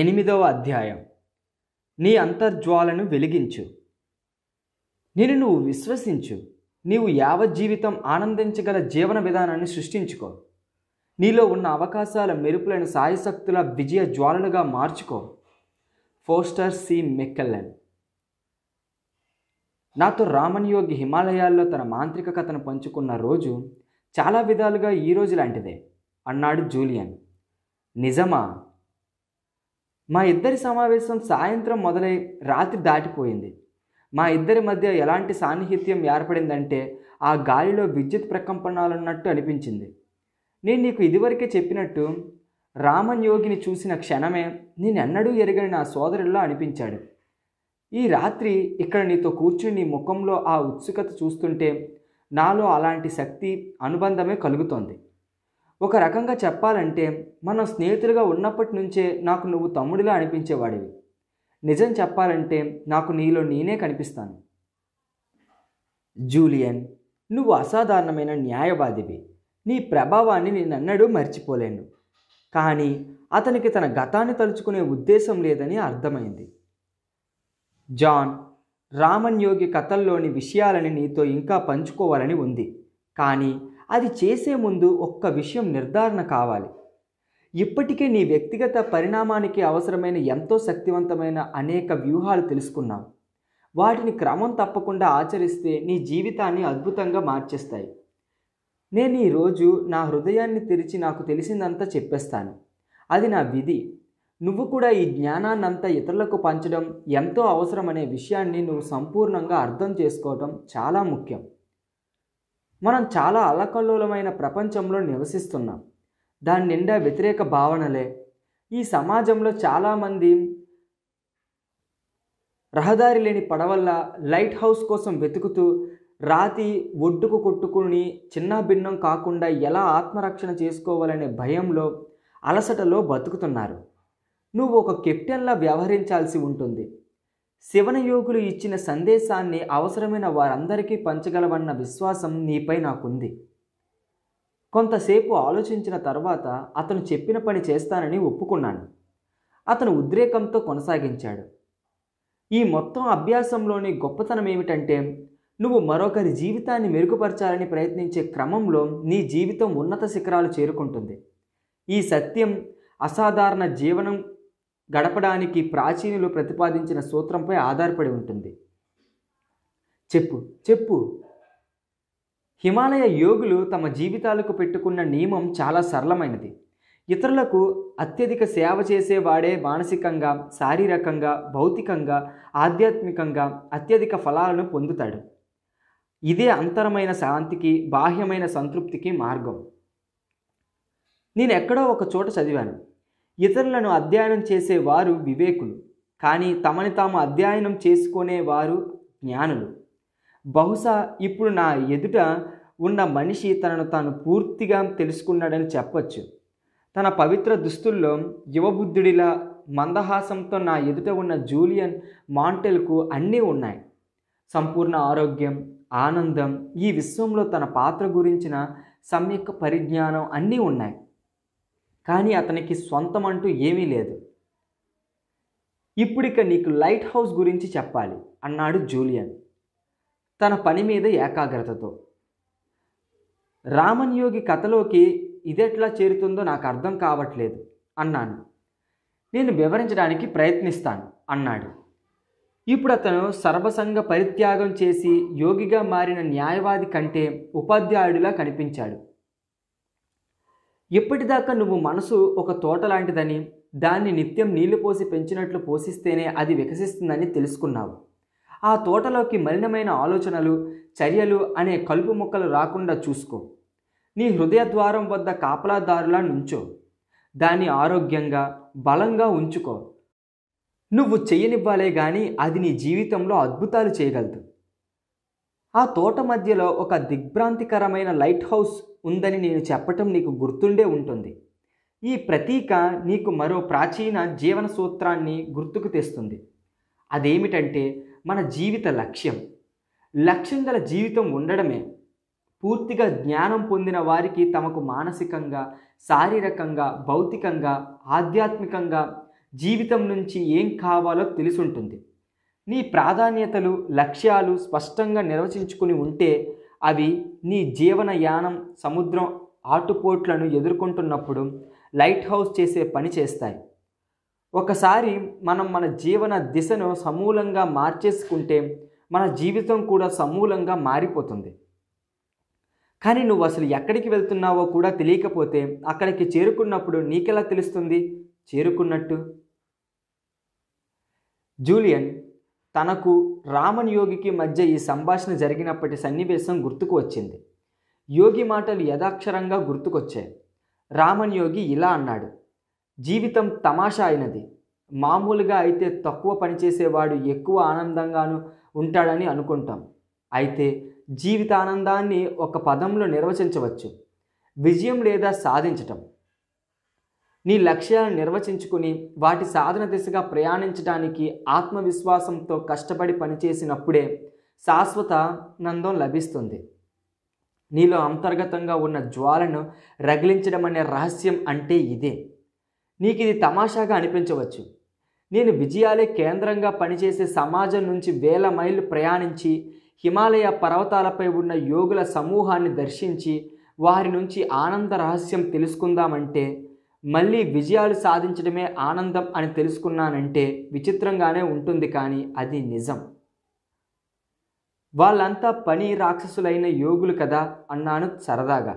ఎనిమిదవ అధ్యాయం నీ అంతర్జ్వాలను వెలిగించు నేను నువ్వు విశ్వసించు నీవు యావజ్జీవితం ఆనందించగల జీవన విధానాన్ని సృష్టించుకో నీలో ఉన్న అవకాశాల మెరుపులైన సాయశక్తుల విజయ జ్వాలలుగా మార్చుకో ఫోస్టర్ సి మెక్కల్లెన్ నాతో రామన్ యోగి హిమాలయాల్లో తన మాంత్రిక కథను పంచుకున్న రోజు చాలా విధాలుగా ఈరోజు లాంటిదే అన్నాడు జూలియన్ నిజమా మా ఇద్దరి సమావేశం సాయంత్రం మొదలై రాత్రి దాటిపోయింది మా ఇద్దరి మధ్య ఎలాంటి సాన్నిహిత్యం ఏర్పడిందంటే ఆ గాలిలో విద్యుత్ ప్రకంపనాలున్నట్టు అనిపించింది నేను నీకు ఇదివరకే చెప్పినట్టు రామన్ యోగిని చూసిన క్షణమే నేనెన్నడూ ఎరగని నా సోదరుల్లో అనిపించాడు ఈ రాత్రి ఇక్కడ నీతో కూర్చుని నీ ముఖంలో ఆ ఉత్సుకత చూస్తుంటే నాలో అలాంటి శక్తి అనుబంధమే కలుగుతోంది ఒక రకంగా చెప్పాలంటే మనం స్నేహితులుగా ఉన్నప్పటి నుంచే నాకు నువ్వు తమ్ముడిలా అనిపించేవాడివి నిజం చెప్పాలంటే నాకు నీలో నేనే కనిపిస్తాను జూలియన్ నువ్వు అసాధారణమైన న్యాయవాదివి నీ ప్రభావాన్ని నేనన్నడూ మర్చిపోలేను కానీ అతనికి తన గతాన్ని తలుచుకునే ఉద్దేశం లేదని అర్థమైంది జాన్ రామన్ యోగి కథల్లోని విషయాలని నీతో ఇంకా పంచుకోవాలని ఉంది కానీ అది చేసే ముందు ఒక్క విషయం నిర్ధారణ కావాలి ఇప్పటికే నీ వ్యక్తిగత పరిణామానికి అవసరమైన ఎంతో శక్తివంతమైన అనేక వ్యూహాలు తెలుసుకున్నావు వాటిని క్రమం తప్పకుండా ఆచరిస్తే నీ జీవితాన్ని అద్భుతంగా మార్చేస్తాయి నేను ఈరోజు నా హృదయాన్ని తెరిచి నాకు తెలిసిందంతా చెప్పేస్తాను అది నా విధి నువ్వు కూడా ఈ జ్ఞానాన్నంతా ఇతరులకు పంచడం ఎంతో అవసరమనే విషయాన్ని నువ్వు సంపూర్ణంగా అర్థం చేసుకోవడం చాలా ముఖ్యం మనం చాలా అలకల్లోలమైన ప్రపంచంలో నివసిస్తున్నాం దాని నిండా వ్యతిరేక భావనలే ఈ సమాజంలో చాలామంది రహదారి లేని పడవల్ల లైట్ హౌస్ కోసం వెతుకుతూ రాతి ఒడ్డుకు కొట్టుకుని చిన్న భిన్నం కాకుండా ఎలా ఆత్మరక్షణ చేసుకోవాలనే భయంలో అలసటలో బతుకుతున్నారు నువ్వు ఒక కెప్టెన్లా వ్యవహరించాల్సి ఉంటుంది శివనయోగులు ఇచ్చిన సందేశాన్ని అవసరమైన వారందరికీ పంచగలవన్న విశ్వాసం నీపై నాకుంది కొంతసేపు ఆలోచించిన తర్వాత అతను చెప్పిన పని చేస్తానని ఒప్పుకున్నాను అతను ఉద్రేకంతో కొనసాగించాడు ఈ మొత్తం అభ్యాసంలోని గొప్పతనం ఏమిటంటే నువ్వు మరొకరి జీవితాన్ని మెరుగుపరచాలని ప్రయత్నించే క్రమంలో నీ జీవితం ఉన్నత శిఖరాలు చేరుకుంటుంది ఈ సత్యం అసాధారణ జీవనం గడపడానికి ప్రాచీనులు ప్రతిపాదించిన సూత్రంపై ఆధారపడి ఉంటుంది చెప్పు చెప్పు హిమాలయ యోగులు తమ జీవితాలకు పెట్టుకున్న నియమం చాలా సరళమైనది ఇతరులకు అత్యధిక సేవ చేసేవాడే మానసికంగా శారీరకంగా భౌతికంగా ఆధ్యాత్మికంగా అత్యధిక ఫలాలను పొందుతాడు ఇదే అంతరమైన శాంతికి బాహ్యమైన సంతృప్తికి మార్గం నేను ఎక్కడో ఒక చోట చదివాను ఇతరులను అధ్యయనం చేసేవారు వివేకులు కానీ తమని తాము అధ్యయనం చేసుకునేవారు జ్ఞానులు బహుశా ఇప్పుడు నా ఎదుట ఉన్న మనిషి తనను తాను పూర్తిగా తెలుసుకున్నాడని చెప్పచ్చు తన పవిత్ర దుస్తుల్లో యువబుద్ధుడిలా మందహాసంతో నా ఎదుట ఉన్న జూలియన్ మాంటెల్కు అన్నీ ఉన్నాయి సంపూర్ణ ఆరోగ్యం ఆనందం ఈ విశ్వంలో తన పాత్ర గురించిన సమ్యక్ పరిజ్ఞానం అన్నీ ఉన్నాయి కానీ అతనికి సొంతం అంటూ ఏమీ లేదు ఇప్పుడిక నీకు లైట్ హౌస్ గురించి చెప్పాలి అన్నాడు జూలియన్ తన పని మీద ఏకాగ్రతతో రామన్ యోగి కథలోకి ఇదెట్లా చేరుతుందో నాకు అర్థం కావట్లేదు అన్నాను నేను వివరించడానికి ప్రయత్నిస్తాను అన్నాడు ఇప్పుడు అతను సర్వసంగ పరిత్యాగం చేసి యోగిగా మారిన న్యాయవాది కంటే ఉపాధ్యాయుడిలా కనిపించాడు ఎప్పటిదాకా నువ్వు మనసు ఒక తోట లాంటిదని దాన్ని నిత్యం నీళ్లు పోసి పెంచినట్లు పోషిస్తేనే అది వికసిస్తుందని తెలుసుకున్నావు ఆ తోటలోకి మలినమైన ఆలోచనలు చర్యలు అనే కలుపు మొక్కలు రాకుండా చూసుకో నీ హృదయ ద్వారం వద్ద కాపలాదారులా నుంచో దాన్ని ఆరోగ్యంగా బలంగా ఉంచుకో నువ్వు చెయ్యనివ్వాలే కానీ అది నీ జీవితంలో అద్భుతాలు చేయగలదు ఆ తోట మధ్యలో ఒక దిగ్భ్రాంతికరమైన లైట్ హౌస్ ఉందని నేను చెప్పటం నీకు గుర్తుండే ఉంటుంది ఈ ప్రతీక నీకు మరో ప్రాచీన జీవన సూత్రాన్ని గుర్తుకు తెస్తుంది అదేమిటంటే మన జీవిత లక్ష్యం లక్ష్యం గల జీవితం ఉండడమే పూర్తిగా జ్ఞానం పొందిన వారికి తమకు మానసికంగా శారీరకంగా భౌతికంగా ఆధ్యాత్మికంగా జీవితం నుంచి ఏం కావాలో తెలుసుంటుంది నీ ప్రాధాన్యతలు లక్ష్యాలు స్పష్టంగా నిర్వచించుకుని ఉంటే అవి నీ జీవన యానం సముద్రం ఆటుపోట్లను ఎదుర్కొంటున్నప్పుడు లైట్ హౌస్ చేసే పని చేస్తాయి ఒకసారి మనం మన జీవన దిశను సమూలంగా మార్చేసుకుంటే మన జీవితం కూడా సమూలంగా మారిపోతుంది కానీ నువ్వు అసలు ఎక్కడికి వెళ్తున్నావో కూడా తెలియకపోతే అక్కడికి చేరుకున్నప్పుడు నీకెలా తెలుస్తుంది చేరుకున్నట్టు జూలియన్ తనకు రామన్ యోగికి మధ్య ఈ సంభాషణ జరిగినప్పటి సన్నివేశం గుర్తుకు వచ్చింది యోగి మాటలు యథాక్షరంగా గుర్తుకొచ్చాయి రామన్ యోగి ఇలా అన్నాడు జీవితం తమాషా అయినది మామూలుగా అయితే తక్కువ పనిచేసేవాడు ఎక్కువ ఆనందంగాను ఉంటాడని అనుకుంటాం అయితే జీవితానందాన్ని ఒక పదంలో నిర్వచించవచ్చు విజయం లేదా సాధించటం నీ లక్ష్యాలను నిర్వచించుకుని వాటి సాధన దిశగా ప్రయాణించడానికి ఆత్మవిశ్వాసంతో కష్టపడి పనిచేసినప్పుడే శాశ్వత నందం లభిస్తుంది నీలో అంతర్గతంగా ఉన్న జ్వాలను రగిలించడం అనే రహస్యం అంటే ఇదే నీకు ఇది తమాషాగా అనిపించవచ్చు నేను విజయాలే కేంద్రంగా పనిచేసే సమాజం నుంచి వేల మైళ్ళు ప్రయాణించి హిమాలయ పర్వతాలపై ఉన్న యోగుల సమూహాన్ని దర్శించి వారి నుంచి ఆనంద రహస్యం తెలుసుకుందామంటే మళ్ళీ విజయాలు సాధించడమే ఆనందం అని తెలుసుకున్నానంటే విచిత్రంగానే ఉంటుంది కానీ అది నిజం వాళ్ళంతా పని రాక్షసులైన యోగులు కదా అన్నాను సరదాగా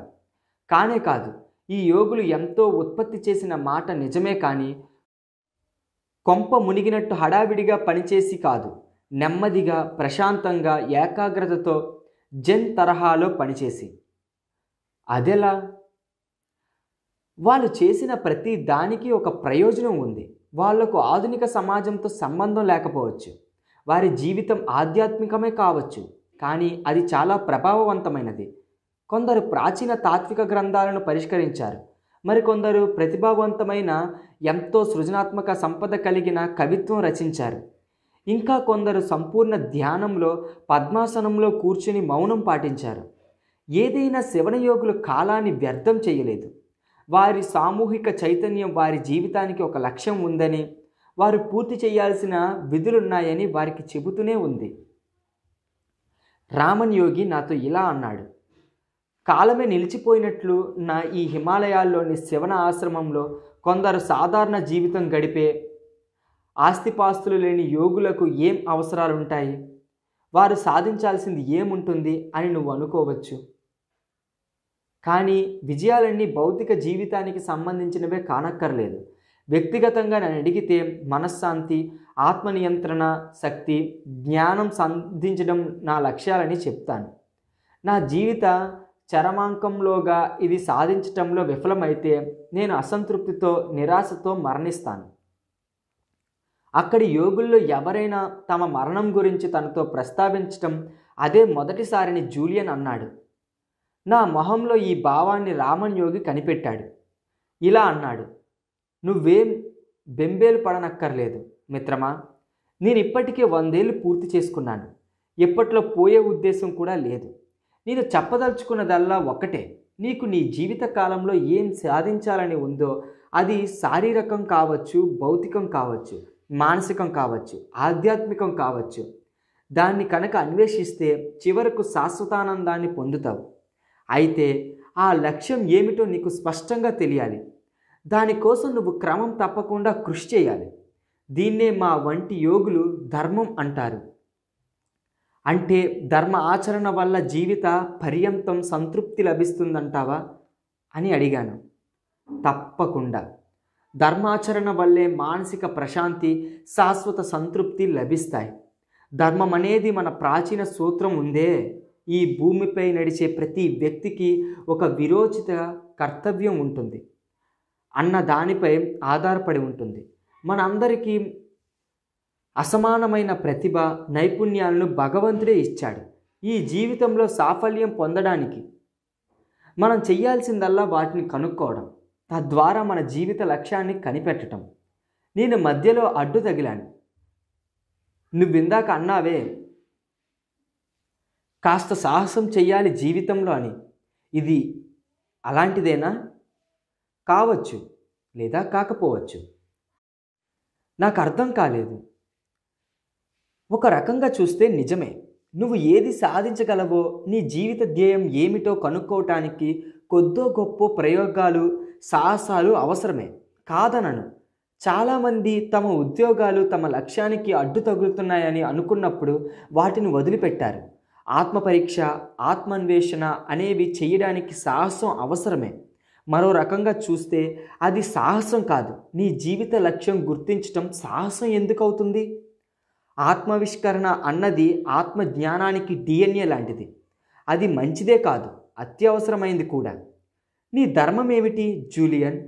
కానే కాదు ఈ యోగులు ఎంతో ఉత్పత్తి చేసిన మాట నిజమే కానీ కొంప మునిగినట్టు హడావిడిగా పనిచేసి కాదు నెమ్మదిగా ప్రశాంతంగా ఏకాగ్రతతో జెన్ తరహాలో పనిచేసి అదెలా వాళ్ళు చేసిన ప్రతి దానికి ఒక ప్రయోజనం ఉంది వాళ్లకు ఆధునిక సమాజంతో సంబంధం లేకపోవచ్చు వారి జీవితం ఆధ్యాత్మికమే కావచ్చు కానీ అది చాలా ప్రభావవంతమైనది కొందరు ప్రాచీన తాత్విక గ్రంథాలను పరిష్కరించారు మరికొందరు ప్రతిభావంతమైన ఎంతో సృజనాత్మక సంపద కలిగిన కవిత్వం రచించారు ఇంకా కొందరు సంపూర్ణ ధ్యానంలో పద్మాసనంలో కూర్చుని మౌనం పాటించారు ఏదైనా శివనయోగులు కాలాన్ని వ్యర్థం చేయలేదు వారి సామూహిక చైతన్యం వారి జీవితానికి ఒక లక్ష్యం ఉందని వారు పూర్తి చేయాల్సిన విధులున్నాయని వారికి చెబుతూనే ఉంది రామన్ యోగి నాతో ఇలా అన్నాడు కాలమే నిలిచిపోయినట్లు నా ఈ హిమాలయాల్లోని శివన ఆశ్రమంలో కొందరు సాధారణ జీవితం గడిపే ఆస్తిపాస్తులు లేని యోగులకు ఏం అవసరాలుంటాయి వారు సాధించాల్సింది ఏముంటుంది అని నువ్వు అనుకోవచ్చు కానీ విజయాలన్నీ భౌతిక జీవితానికి సంబంధించినవే కానక్కర్లేదు వ్యక్తిగతంగా నేను అడిగితే మనశ్శాంతి ఆత్మనియంత్రణ శక్తి జ్ఞానం సంధించడం నా లక్ష్యాలని చెప్తాను నా జీవిత చరమాంకంలోగా ఇది సాధించటంలో విఫలమైతే నేను అసంతృప్తితో నిరాశతో మరణిస్తాను అక్కడి యోగుల్లో ఎవరైనా తమ మరణం గురించి తనతో ప్రస్తావించటం అదే మొదటిసారిని జూలియన్ అన్నాడు నా మొహంలో ఈ భావాన్ని రామన్ యోగి కనిపెట్టాడు ఇలా అన్నాడు నువ్వేం బెంబేలు పడనక్కర్లేదు మిత్రమా నేను ఇప్పటికే వందేళ్ళు పూర్తి చేసుకున్నాను ఎప్పట్లో పోయే ఉద్దేశం కూడా లేదు నేను చెప్పదలుచుకున్నదల్లా ఒక్కటే నీకు నీ జీవిత కాలంలో ఏం సాధించాలని ఉందో అది శారీరకం కావచ్చు భౌతికం కావచ్చు మానసికం కావచ్చు ఆధ్యాత్మికం కావచ్చు దాన్ని కనుక అన్వేషిస్తే చివరకు శాశ్వతానందాన్ని పొందుతావు అయితే ఆ లక్ష్యం ఏమిటో నీకు స్పష్టంగా తెలియాలి దానికోసం నువ్వు క్రమం తప్పకుండా కృషి చేయాలి దీన్నే మా వంటి యోగులు ధర్మం అంటారు అంటే ధర్మ ఆచరణ వల్ల జీవిత పర్యంతం సంతృప్తి లభిస్తుందంటావా అని అడిగాను తప్పకుండా ధర్మాచరణ వల్లే మానసిక ప్రశాంతి శాశ్వత సంతృప్తి లభిస్తాయి ధర్మం అనేది మన ప్రాచీన సూత్రం ఉందే ఈ భూమిపై నడిచే ప్రతి వ్యక్తికి ఒక విరోచిత కర్తవ్యం ఉంటుంది అన్న దానిపై ఆధారపడి ఉంటుంది మనందరికీ అసమానమైన ప్రతిభ నైపుణ్యాలను భగవంతుడే ఇచ్చాడు ఈ జీవితంలో సాఫల్యం పొందడానికి మనం చేయాల్సిందల్లా వాటిని కనుక్కోవడం తద్వారా మన జీవిత లక్ష్యాన్ని కనిపెట్టడం నేను మధ్యలో అడ్డు తగిలాను ఇందాక అన్నావే కాస్త సాహసం చేయాలి జీవితంలో అని ఇది అలాంటిదేనా కావచ్చు లేదా కాకపోవచ్చు నాకు అర్థం కాలేదు ఒక రకంగా చూస్తే నిజమే నువ్వు ఏది సాధించగలవో నీ జీవిత ధ్యేయం ఏమిటో కనుక్కోవటానికి కొద్దో గొప్ప ప్రయోగాలు సాహసాలు అవసరమే కాదనను చాలామంది తమ ఉద్యోగాలు తమ లక్ష్యానికి అడ్డు తగులుతున్నాయని అనుకున్నప్పుడు వాటిని వదిలిపెట్టారు ఆత్మపరీక్ష ఆత్మన్వేషణ అనేవి చేయడానికి సాహసం అవసరమే మరో రకంగా చూస్తే అది సాహసం కాదు నీ జీవిత లక్ష్యం గుర్తించటం సాహసం ఎందుకు అవుతుంది ఆత్మవిష్కరణ అన్నది ఆత్మ జ్ఞానానికి డిఎన్ఏ లాంటిది అది మంచిదే కాదు అత్యవసరమైంది కూడా నీ ధర్మం ఏమిటి జూలియన్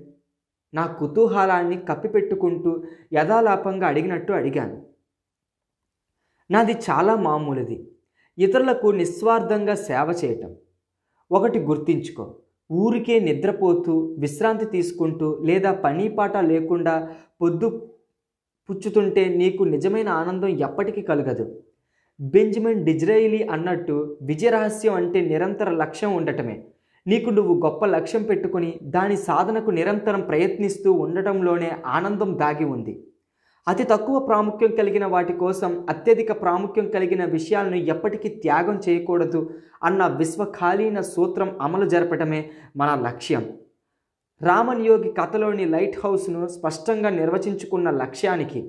నా కుతూహలాన్ని కప్పిపెట్టుకుంటూ యథాలాపంగా అడిగినట్టు అడిగాను నాది చాలా మామూలుది ఇతరులకు నిస్వార్థంగా సేవ చేయటం ఒకటి గుర్తించుకో ఊరికే నిద్రపోతూ విశ్రాంతి తీసుకుంటూ లేదా పని పాట లేకుండా పొద్దు పుచ్చుతుంటే నీకు నిజమైన ఆనందం ఎప్పటికీ కలగదు బెంజమిన్ డిజ్రైలీ అన్నట్టు విజయ రహస్యం అంటే నిరంతర లక్ష్యం ఉండటమే నీకు నువ్వు గొప్ప లక్ష్యం పెట్టుకుని దాని సాధనకు నిరంతరం ప్రయత్నిస్తూ ఉండటంలోనే ఆనందం దాగి ఉంది అతి తక్కువ ప్రాముఖ్యం కలిగిన వాటి కోసం అత్యధిక ప్రాముఖ్యం కలిగిన విషయాలను ఎప్పటికీ త్యాగం చేయకూడదు అన్న విశ్వకాలీన సూత్రం అమలు జరపటమే మన లక్ష్యం రామన్ యోగి కథలోని లైట్ హౌస్ను స్పష్టంగా నిర్వచించుకున్న లక్ష్యానికి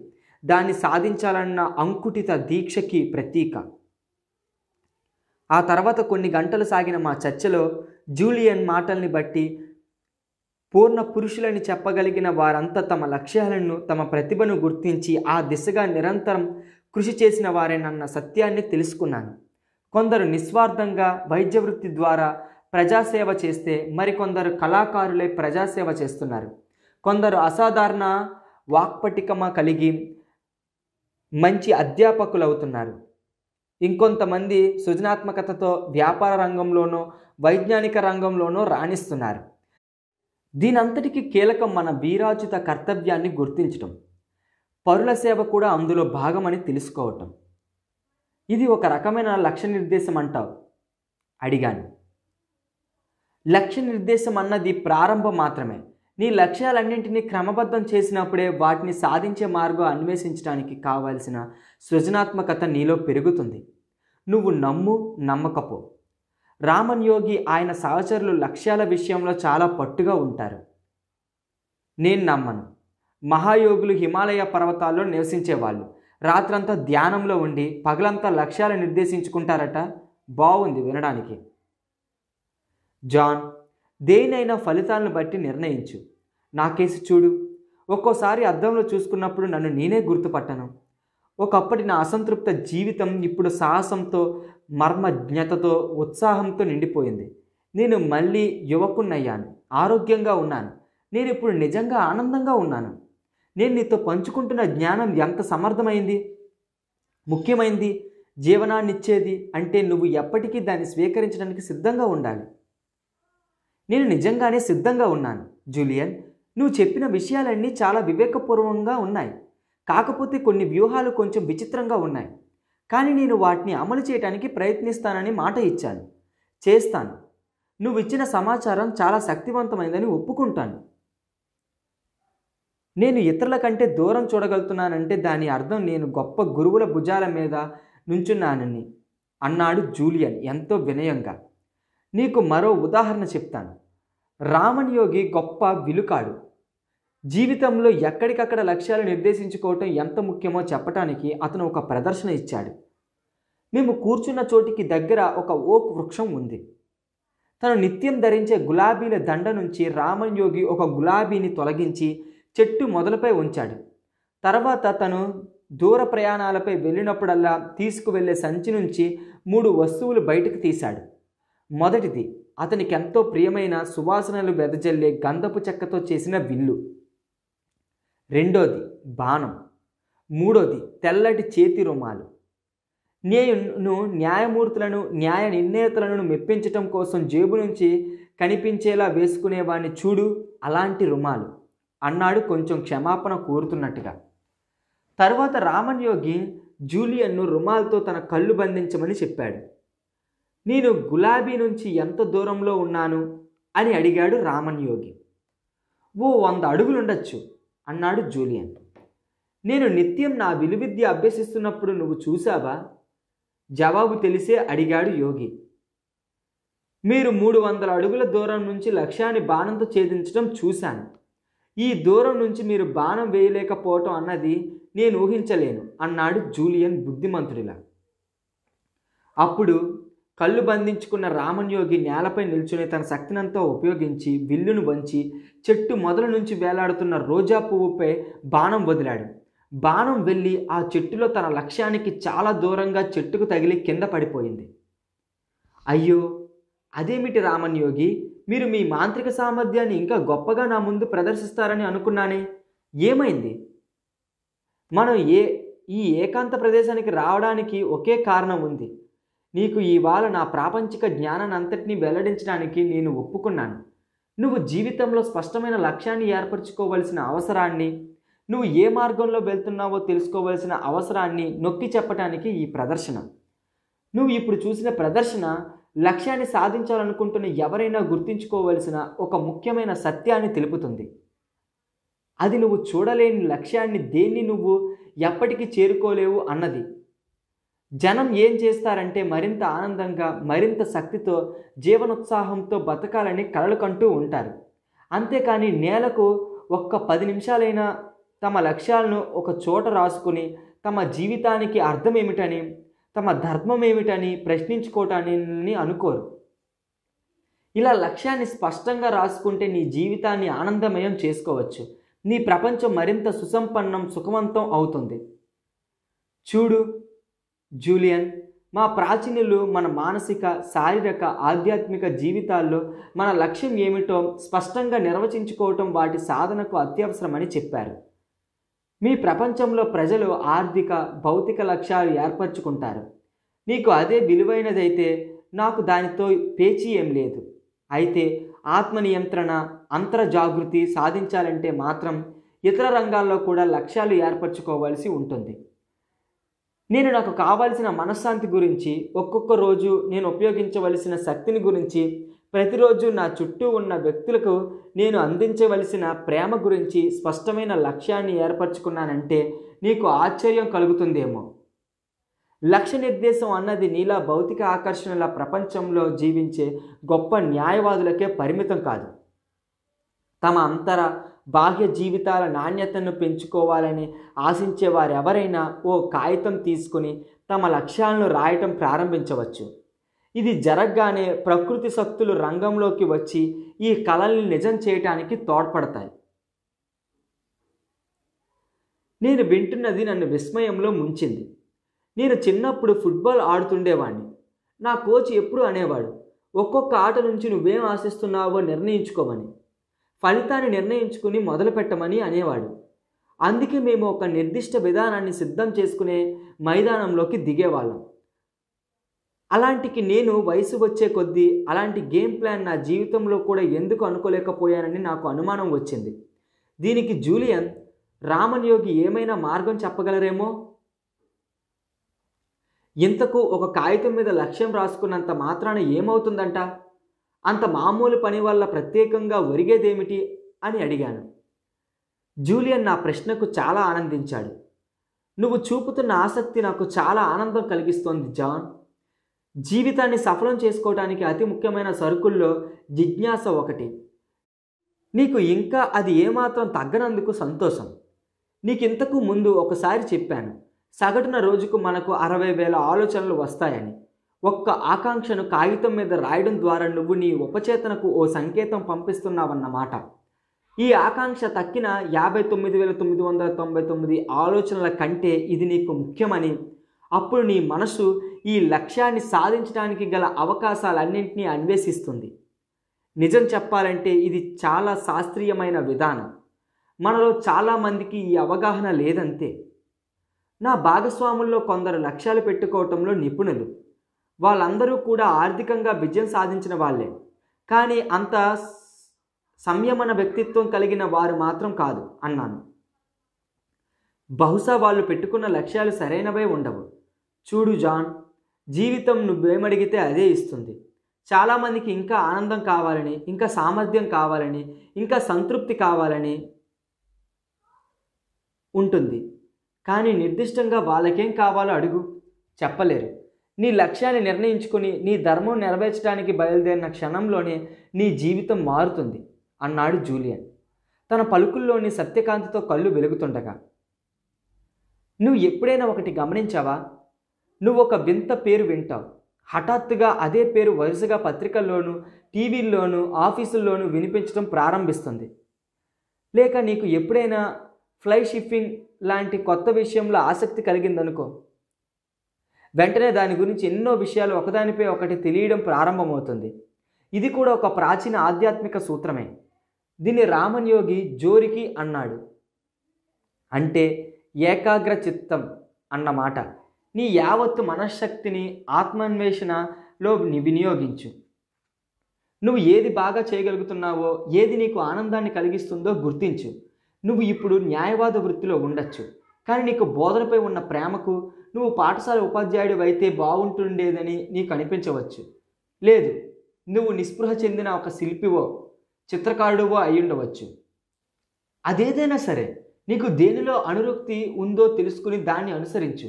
దాన్ని సాధించాలన్న అంకుటిత దీక్షకి ప్రతీక ఆ తర్వాత కొన్ని గంటలు సాగిన మా చర్చలో జూలియన్ మాటల్ని బట్టి పూర్ణ పురుషులని చెప్పగలిగిన వారంతా తమ లక్ష్యాలను తమ ప్రతిభను గుర్తించి ఆ దిశగా నిరంతరం కృషి చేసిన వారేనన్న సత్యాన్ని తెలుసుకున్నాను కొందరు నిస్వార్థంగా వైద్య వృత్తి ద్వారా ప్రజాసేవ చేస్తే మరికొందరు కళాకారులే ప్రజాసేవ చేస్తున్నారు కొందరు అసాధారణ వాక్పటికమ కలిగి మంచి అధ్యాపకులు అవుతున్నారు ఇంకొంతమంది సృజనాత్మకతతో వ్యాపార రంగంలోనో వైజ్ఞానిక రంగంలోనో రాణిస్తున్నారు దీనంతటికీ కీలకం మన వీరాజిత కర్తవ్యాన్ని గుర్తించటం పరుల సేవ కూడా అందులో భాగమని తెలుసుకోవటం ఇది ఒక రకమైన లక్ష్య నిర్దేశం అంటావు అడిగాను లక్ష్య నిర్దేశం అన్నది ప్రారంభం మాత్రమే నీ లక్ష్యాలన్నింటినీ క్రమబద్ధం చేసినప్పుడే వాటిని సాధించే మార్గం అన్వేషించడానికి కావాల్సిన సృజనాత్మకత నీలో పెరుగుతుంది నువ్వు నమ్ము నమ్మకపో రామన్ యోగి ఆయన సహచరులు లక్ష్యాల విషయంలో చాలా పట్టుగా ఉంటారు నేను నమ్మను మహాయోగులు హిమాలయ పర్వతాల్లో నివసించేవాళ్ళు రాత్రంతా ధ్యానంలో ఉండి పగలంతా లక్ష్యాలు నిర్దేశించుకుంటారట బాగుంది వినడానికి జాన్ దేనైనా ఫలితాలను బట్టి నిర్ణయించు నా కేసు చూడు ఒక్కోసారి అద్దంలో చూసుకున్నప్పుడు నన్ను నేనే గుర్తుపట్టను ఒకప్పటి నా అసంతృప్త జీవితం ఇప్పుడు సాహసంతో మర్మజ్ఞతతో ఉత్సాహంతో నిండిపోయింది నేను మళ్ళీ యువకున్నయ్యాను ఆరోగ్యంగా ఉన్నాను నేను ఇప్పుడు నిజంగా ఆనందంగా ఉన్నాను నేను నీతో పంచుకుంటున్న జ్ఞానం ఎంత సమర్థమైంది ముఖ్యమైంది జీవనాన్నిచ్చేది అంటే నువ్వు ఎప్పటికీ దాన్ని స్వీకరించడానికి సిద్ధంగా ఉండాలి నేను నిజంగానే సిద్ధంగా ఉన్నాను జూలియన్ నువ్వు చెప్పిన విషయాలన్నీ చాలా వివేకపూర్వంగా ఉన్నాయి కాకపోతే కొన్ని వ్యూహాలు కొంచెం విచిత్రంగా ఉన్నాయి కానీ నేను వాటిని అమలు చేయడానికి ప్రయత్నిస్తానని మాట ఇచ్చాను చేస్తాను నువ్వు ఇచ్చిన సమాచారం చాలా శక్తివంతమైందని ఒప్పుకుంటాను నేను ఇతరుల కంటే దూరం చూడగలుగుతున్నానంటే దాని అర్థం నేను గొప్ప గురువుల భుజాల మీద నుంచున్నానని అన్నాడు జూలియన్ ఎంతో వినయంగా నీకు మరో ఉదాహరణ చెప్తాను రామన్ యోగి గొప్ప విలుకాడు జీవితంలో ఎక్కడికక్కడ లక్ష్యాలు నిర్దేశించుకోవటం ఎంత ముఖ్యమో చెప్పటానికి అతను ఒక ప్రదర్శన ఇచ్చాడు మేము కూర్చున్న చోటికి దగ్గర ఒక ఓక్ వృక్షం ఉంది తను నిత్యం ధరించే గులాబీల దండ నుంచి రామన్ యోగి ఒక గులాబీని తొలగించి చెట్టు మొదలపై ఉంచాడు తర్వాత తను దూర ప్రయాణాలపై వెళ్ళినప్పుడల్లా తీసుకువెళ్ళే సంచి నుంచి మూడు వస్తువులు బయటకు తీశాడు మొదటిది అతనికి ఎంతో ప్రియమైన సువాసనలు వెదజల్లే గంధపు చెక్కతో చేసిన విల్లు రెండోది బాణం మూడోది తెల్లటి చేతి రుమాలు నేను న్యాయమూర్తులను న్యాయ నిర్ణేతలను మెప్పించటం కోసం జేబు నుంచి కనిపించేలా వేసుకునేవాడిని చూడు అలాంటి రుమాలు అన్నాడు కొంచెం క్షమాపణ కోరుతున్నట్టుగా తర్వాత రామన్ యోగి జూలియన్ను రుమాలతో తన కళ్ళు బంధించమని చెప్పాడు నేను గులాబీ నుంచి ఎంత దూరంలో ఉన్నాను అని అడిగాడు రామన్ యోగి ఓ వంద అడుగులుండొచ్చు అన్నాడు జూలియన్ నేను నిత్యం నా విలువిద్య అభ్యసిస్తున్నప్పుడు నువ్వు చూశావా జవాబు తెలిసే అడిగాడు యోగి మీరు మూడు వందల అడుగుల దూరం నుంచి లక్ష్యాన్ని బాణంతో ఛేదించడం చూశాను ఈ దూరం నుంచి మీరు బాణం వేయలేకపోవటం అన్నది నేను ఊహించలేను అన్నాడు జూలియన్ బుద్ధిమంతుడిలా అప్పుడు కళ్ళు బంధించుకున్న రామన్ యోగి నేలపై నిల్చుని తన శక్తినంతా ఉపయోగించి విల్లును వంచి చెట్టు మొదల నుంచి వేలాడుతున్న రోజా పువ్వుపై బాణం వదిలాడు బాణం వెళ్ళి ఆ చెట్టులో తన లక్ష్యానికి చాలా దూరంగా చెట్టుకు తగిలి కింద పడిపోయింది అయ్యో అదేమిటి రామన్ యోగి మీరు మీ మాంత్రిక సామర్థ్యాన్ని ఇంకా గొప్పగా నా ముందు ప్రదర్శిస్తారని అనుకున్నానే ఏమైంది మనం ఏ ఈ ఏకాంత ప్రదేశానికి రావడానికి ఒకే కారణం ఉంది నీకు ఇవాళ నా ప్రాపంచిక జ్ఞానాన్నంతటినీ వెల్లడించడానికి నేను ఒప్పుకున్నాను నువ్వు జీవితంలో స్పష్టమైన లక్ష్యాన్ని ఏర్పరచుకోవలసిన అవసరాన్ని నువ్వు ఏ మార్గంలో వెళ్తున్నావో తెలుసుకోవలసిన అవసరాన్ని నొక్కి చెప్పటానికి ఈ ప్రదర్శన నువ్వు ఇప్పుడు చూసిన ప్రదర్శన లక్ష్యాన్ని సాధించాలనుకుంటున్న ఎవరైనా గుర్తుంచుకోవలసిన ఒక ముఖ్యమైన సత్యాన్ని తెలుపుతుంది అది నువ్వు చూడలేని లక్ష్యాన్ని దేన్ని నువ్వు ఎప్పటికీ చేరుకోలేవు అన్నది జనం ఏం చేస్తారంటే మరింత ఆనందంగా మరింత శక్తితో జీవనోత్సాహంతో బతకాలని కలలు కంటూ ఉంటారు అంతేకాని నేలకు ఒక్క పది నిమిషాలైనా తమ లక్ష్యాలను ఒక చోట రాసుకుని తమ జీవితానికి అర్థం ఏమిటని తమ ధర్మం ఏమిటని ప్రశ్నించుకోవటాన్ని అనుకోరు ఇలా లక్ష్యాన్ని స్పష్టంగా రాసుకుంటే నీ జీవితాన్ని ఆనందమయం చేసుకోవచ్చు నీ ప్రపంచం మరింత సుసంపన్నం సుఖవంతం అవుతుంది చూడు జూలియన్ మా ప్రాచీనులు మన మానసిక శారీరక ఆధ్యాత్మిక జీవితాల్లో మన లక్ష్యం ఏమిటో స్పష్టంగా నిర్వచించుకోవటం వాటి సాధనకు అత్యవసరమని చెప్పారు మీ ప్రపంచంలో ప్రజలు ఆర్థిక భౌతిక లక్ష్యాలు ఏర్పరచుకుంటారు నీకు అదే విలువైనదైతే నాకు దానితో పేచీ ఏం లేదు అయితే ఆత్మ నియంత్రణ అంతర్జాగృతి సాధించాలంటే మాత్రం ఇతర రంగాల్లో కూడా లక్ష్యాలు ఏర్పరచుకోవాల్సి ఉంటుంది నేను నాకు కావాల్సిన మనశ్శాంతి గురించి ఒక్కొక్క రోజు నేను ఉపయోగించవలసిన శక్తిని గురించి ప్రతిరోజు నా చుట్టూ ఉన్న వ్యక్తులకు నేను అందించవలసిన ప్రేమ గురించి స్పష్టమైన లక్ష్యాన్ని ఏర్పరచుకున్నానంటే నీకు ఆశ్చర్యం కలుగుతుందేమో లక్ష్య నిర్దేశం అన్నది నీలా భౌతిక ఆకర్షణల ప్రపంచంలో జీవించే గొప్ప న్యాయవాదులకే పరిమితం కాదు తమ అంతర బాహ్య జీవితాల నాణ్యతను పెంచుకోవాలని ఆశించే వారెవరైనా ఓ కాగితం తీసుకుని తమ లక్ష్యాలను రాయటం ప్రారంభించవచ్చు ఇది జరగగానే ప్రకృతి శక్తులు రంగంలోకి వచ్చి ఈ కళల్ని నిజం చేయటానికి తోడ్పడతాయి నేను వింటున్నది నన్ను విస్మయంలో ముంచింది నేను చిన్నప్పుడు ఫుట్బాల్ ఆడుతుండేవాణ్ణి నా కోచ్ ఎప్పుడు అనేవాడు ఒక్కొక్క ఆట నుంచి నువ్వేం ఆశిస్తున్నావో నిర్ణయించుకోమని ఫలితాన్ని నిర్ణయించుకుని మొదలుపెట్టమని అనేవాడు అందుకే మేము ఒక నిర్దిష్ట విధానాన్ని సిద్ధం చేసుకునే మైదానంలోకి దిగేవాళ్ళం అలాంటికి నేను వయసు వచ్చే కొద్దీ అలాంటి గేమ్ ప్లాన్ నా జీవితంలో కూడా ఎందుకు అనుకోలేకపోయానని నాకు అనుమానం వచ్చింది దీనికి జూలియన్ రామన్ యోగి ఏమైనా మార్గం చెప్పగలరేమో ఇంతకు ఒక కాగితం మీద లక్ష్యం రాసుకున్నంత మాత్రాన ఏమవుతుందంట అంత మామూలు పని వల్ల ప్రత్యేకంగా ఒరిగేదేమిటి అని అడిగాను జూలియన్ నా ప్రశ్నకు చాలా ఆనందించాడు నువ్వు చూపుతున్న ఆసక్తి నాకు చాలా ఆనందం కలిగిస్తోంది జాన్ జీవితాన్ని సఫలం చేసుకోవడానికి అతి ముఖ్యమైన సరుకుల్లో జిజ్ఞాస ఒకటి నీకు ఇంకా అది ఏమాత్రం తగ్గనందుకు సంతోషం నీకింతకు ముందు ఒకసారి చెప్పాను సగటున రోజుకు మనకు అరవై వేల ఆలోచనలు వస్తాయని ఒక్క ఆకాంక్షను కాగితం మీద రాయడం ద్వారా నువ్వు నీ ఉపచేతనకు ఓ సంకేతం పంపిస్తున్నావన్నమాట ఈ ఆకాంక్ష తక్కిన యాభై తొమ్మిది వేల తొమ్మిది వందల తొంభై తొమ్మిది ఆలోచనల కంటే ఇది నీకు ముఖ్యమని అప్పుడు నీ మనసు ఈ లక్ష్యాన్ని సాధించడానికి గల అవకాశాలన్నింటినీ అన్వేషిస్తుంది నిజం చెప్పాలంటే ఇది చాలా శాస్త్రీయమైన విధానం మనలో చాలామందికి ఈ అవగాహన లేదంతే నా భాగస్వాముల్లో కొందరు లక్ష్యాలు పెట్టుకోవటంలో నిపుణులు వాళ్ళందరూ కూడా ఆర్థికంగా విజయం సాధించిన వాళ్ళే కానీ అంత సంయమన వ్యక్తిత్వం కలిగిన వారు మాత్రం కాదు అన్నాను బహుశా వాళ్ళు పెట్టుకున్న లక్ష్యాలు సరైనవే ఉండవు చూడు జాన్ జీవితం నువ్వేమడిగితే అదే ఇస్తుంది చాలామందికి ఇంకా ఆనందం కావాలని ఇంకా సామర్థ్యం కావాలని ఇంకా సంతృప్తి కావాలని ఉంటుంది కానీ నిర్దిష్టంగా వాళ్ళకేం కావాలో అడుగు చెప్పలేరు నీ లక్ష్యాన్ని నిర్ణయించుకుని నీ ధర్మం నెరవేర్చడానికి బయలుదేరిన క్షణంలోనే నీ జీవితం మారుతుంది అన్నాడు జూలియన్ తన పలుకుల్లోని సత్యకాంతితో కళ్ళు వెలుగుతుండగా నువ్వు ఎప్పుడైనా ఒకటి గమనించావా నువ్వు ఒక వింత పేరు వింటావు హఠాత్తుగా అదే పేరు వరుసగా పత్రికల్లోనూ టీవీల్లోనూ ఆఫీసుల్లోనూ వినిపించడం ప్రారంభిస్తుంది లేక నీకు ఎప్పుడైనా ఫ్లై షిప్పింగ్ లాంటి కొత్త విషయంలో ఆసక్తి కలిగిందనుకో వెంటనే దాని గురించి ఎన్నో విషయాలు ఒకదానిపై ఒకటి తెలియడం ప్రారంభమవుతుంది ఇది కూడా ఒక ప్రాచీన ఆధ్యాత్మిక సూత్రమే దీన్ని రామన్ యోగి జోరికి అన్నాడు అంటే ఏకాగ్ర చిత్తం అన్నమాట నీ యావత్తు మనశ్శక్తిని ఆత్మాన్వేషణలో వినియోగించు నువ్వు ఏది బాగా చేయగలుగుతున్నావో ఏది నీకు ఆనందాన్ని కలిగిస్తుందో గుర్తించు నువ్వు ఇప్పుడు న్యాయవాద వృత్తిలో ఉండొచ్చు కానీ నీకు బోధనపై ఉన్న ప్రేమకు నువ్వు పాఠశాల ఉపాధ్యాయుడు అయితే బాగుంటుండేదని నీకు అనిపించవచ్చు లేదు నువ్వు నిస్పృహ చెందిన ఒక శిల్పివో చిత్రకారుడువో అయ్యుండవచ్చు అదేదైనా సరే నీకు దేనిలో అనురక్తి ఉందో తెలుసుకుని దాన్ని అనుసరించు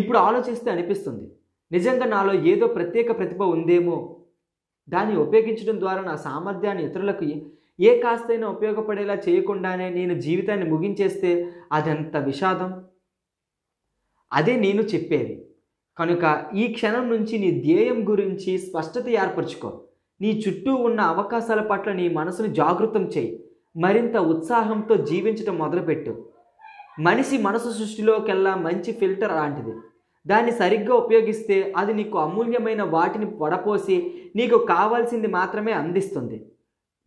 ఇప్పుడు ఆలోచిస్తే అనిపిస్తుంది నిజంగా నాలో ఏదో ప్రత్యేక ప్రతిభ ఉందేమో దాన్ని ఉపయోగించడం ద్వారా నా సామర్థ్యాన్ని ఇతరులకు ఏ కాస్తైనా ఉపయోగపడేలా చేయకుండానే నేను జీవితాన్ని ముగించేస్తే అదంత విషాదం అదే నేను చెప్పేది కనుక ఈ క్షణం నుంచి నీ ధ్యేయం గురించి స్పష్టత ఏర్పరచుకో నీ చుట్టూ ఉన్న అవకాశాల పట్ల నీ మనసును జాగృతం చేయి మరింత ఉత్సాహంతో జీవించడం మొదలుపెట్టు మనిషి మనసు సృష్టిలోకెల్లా మంచి ఫిల్టర్ లాంటిది దాన్ని సరిగ్గా ఉపయోగిస్తే అది నీకు అమూల్యమైన వాటిని పొడపోసి నీకు కావాల్సింది మాత్రమే అందిస్తుంది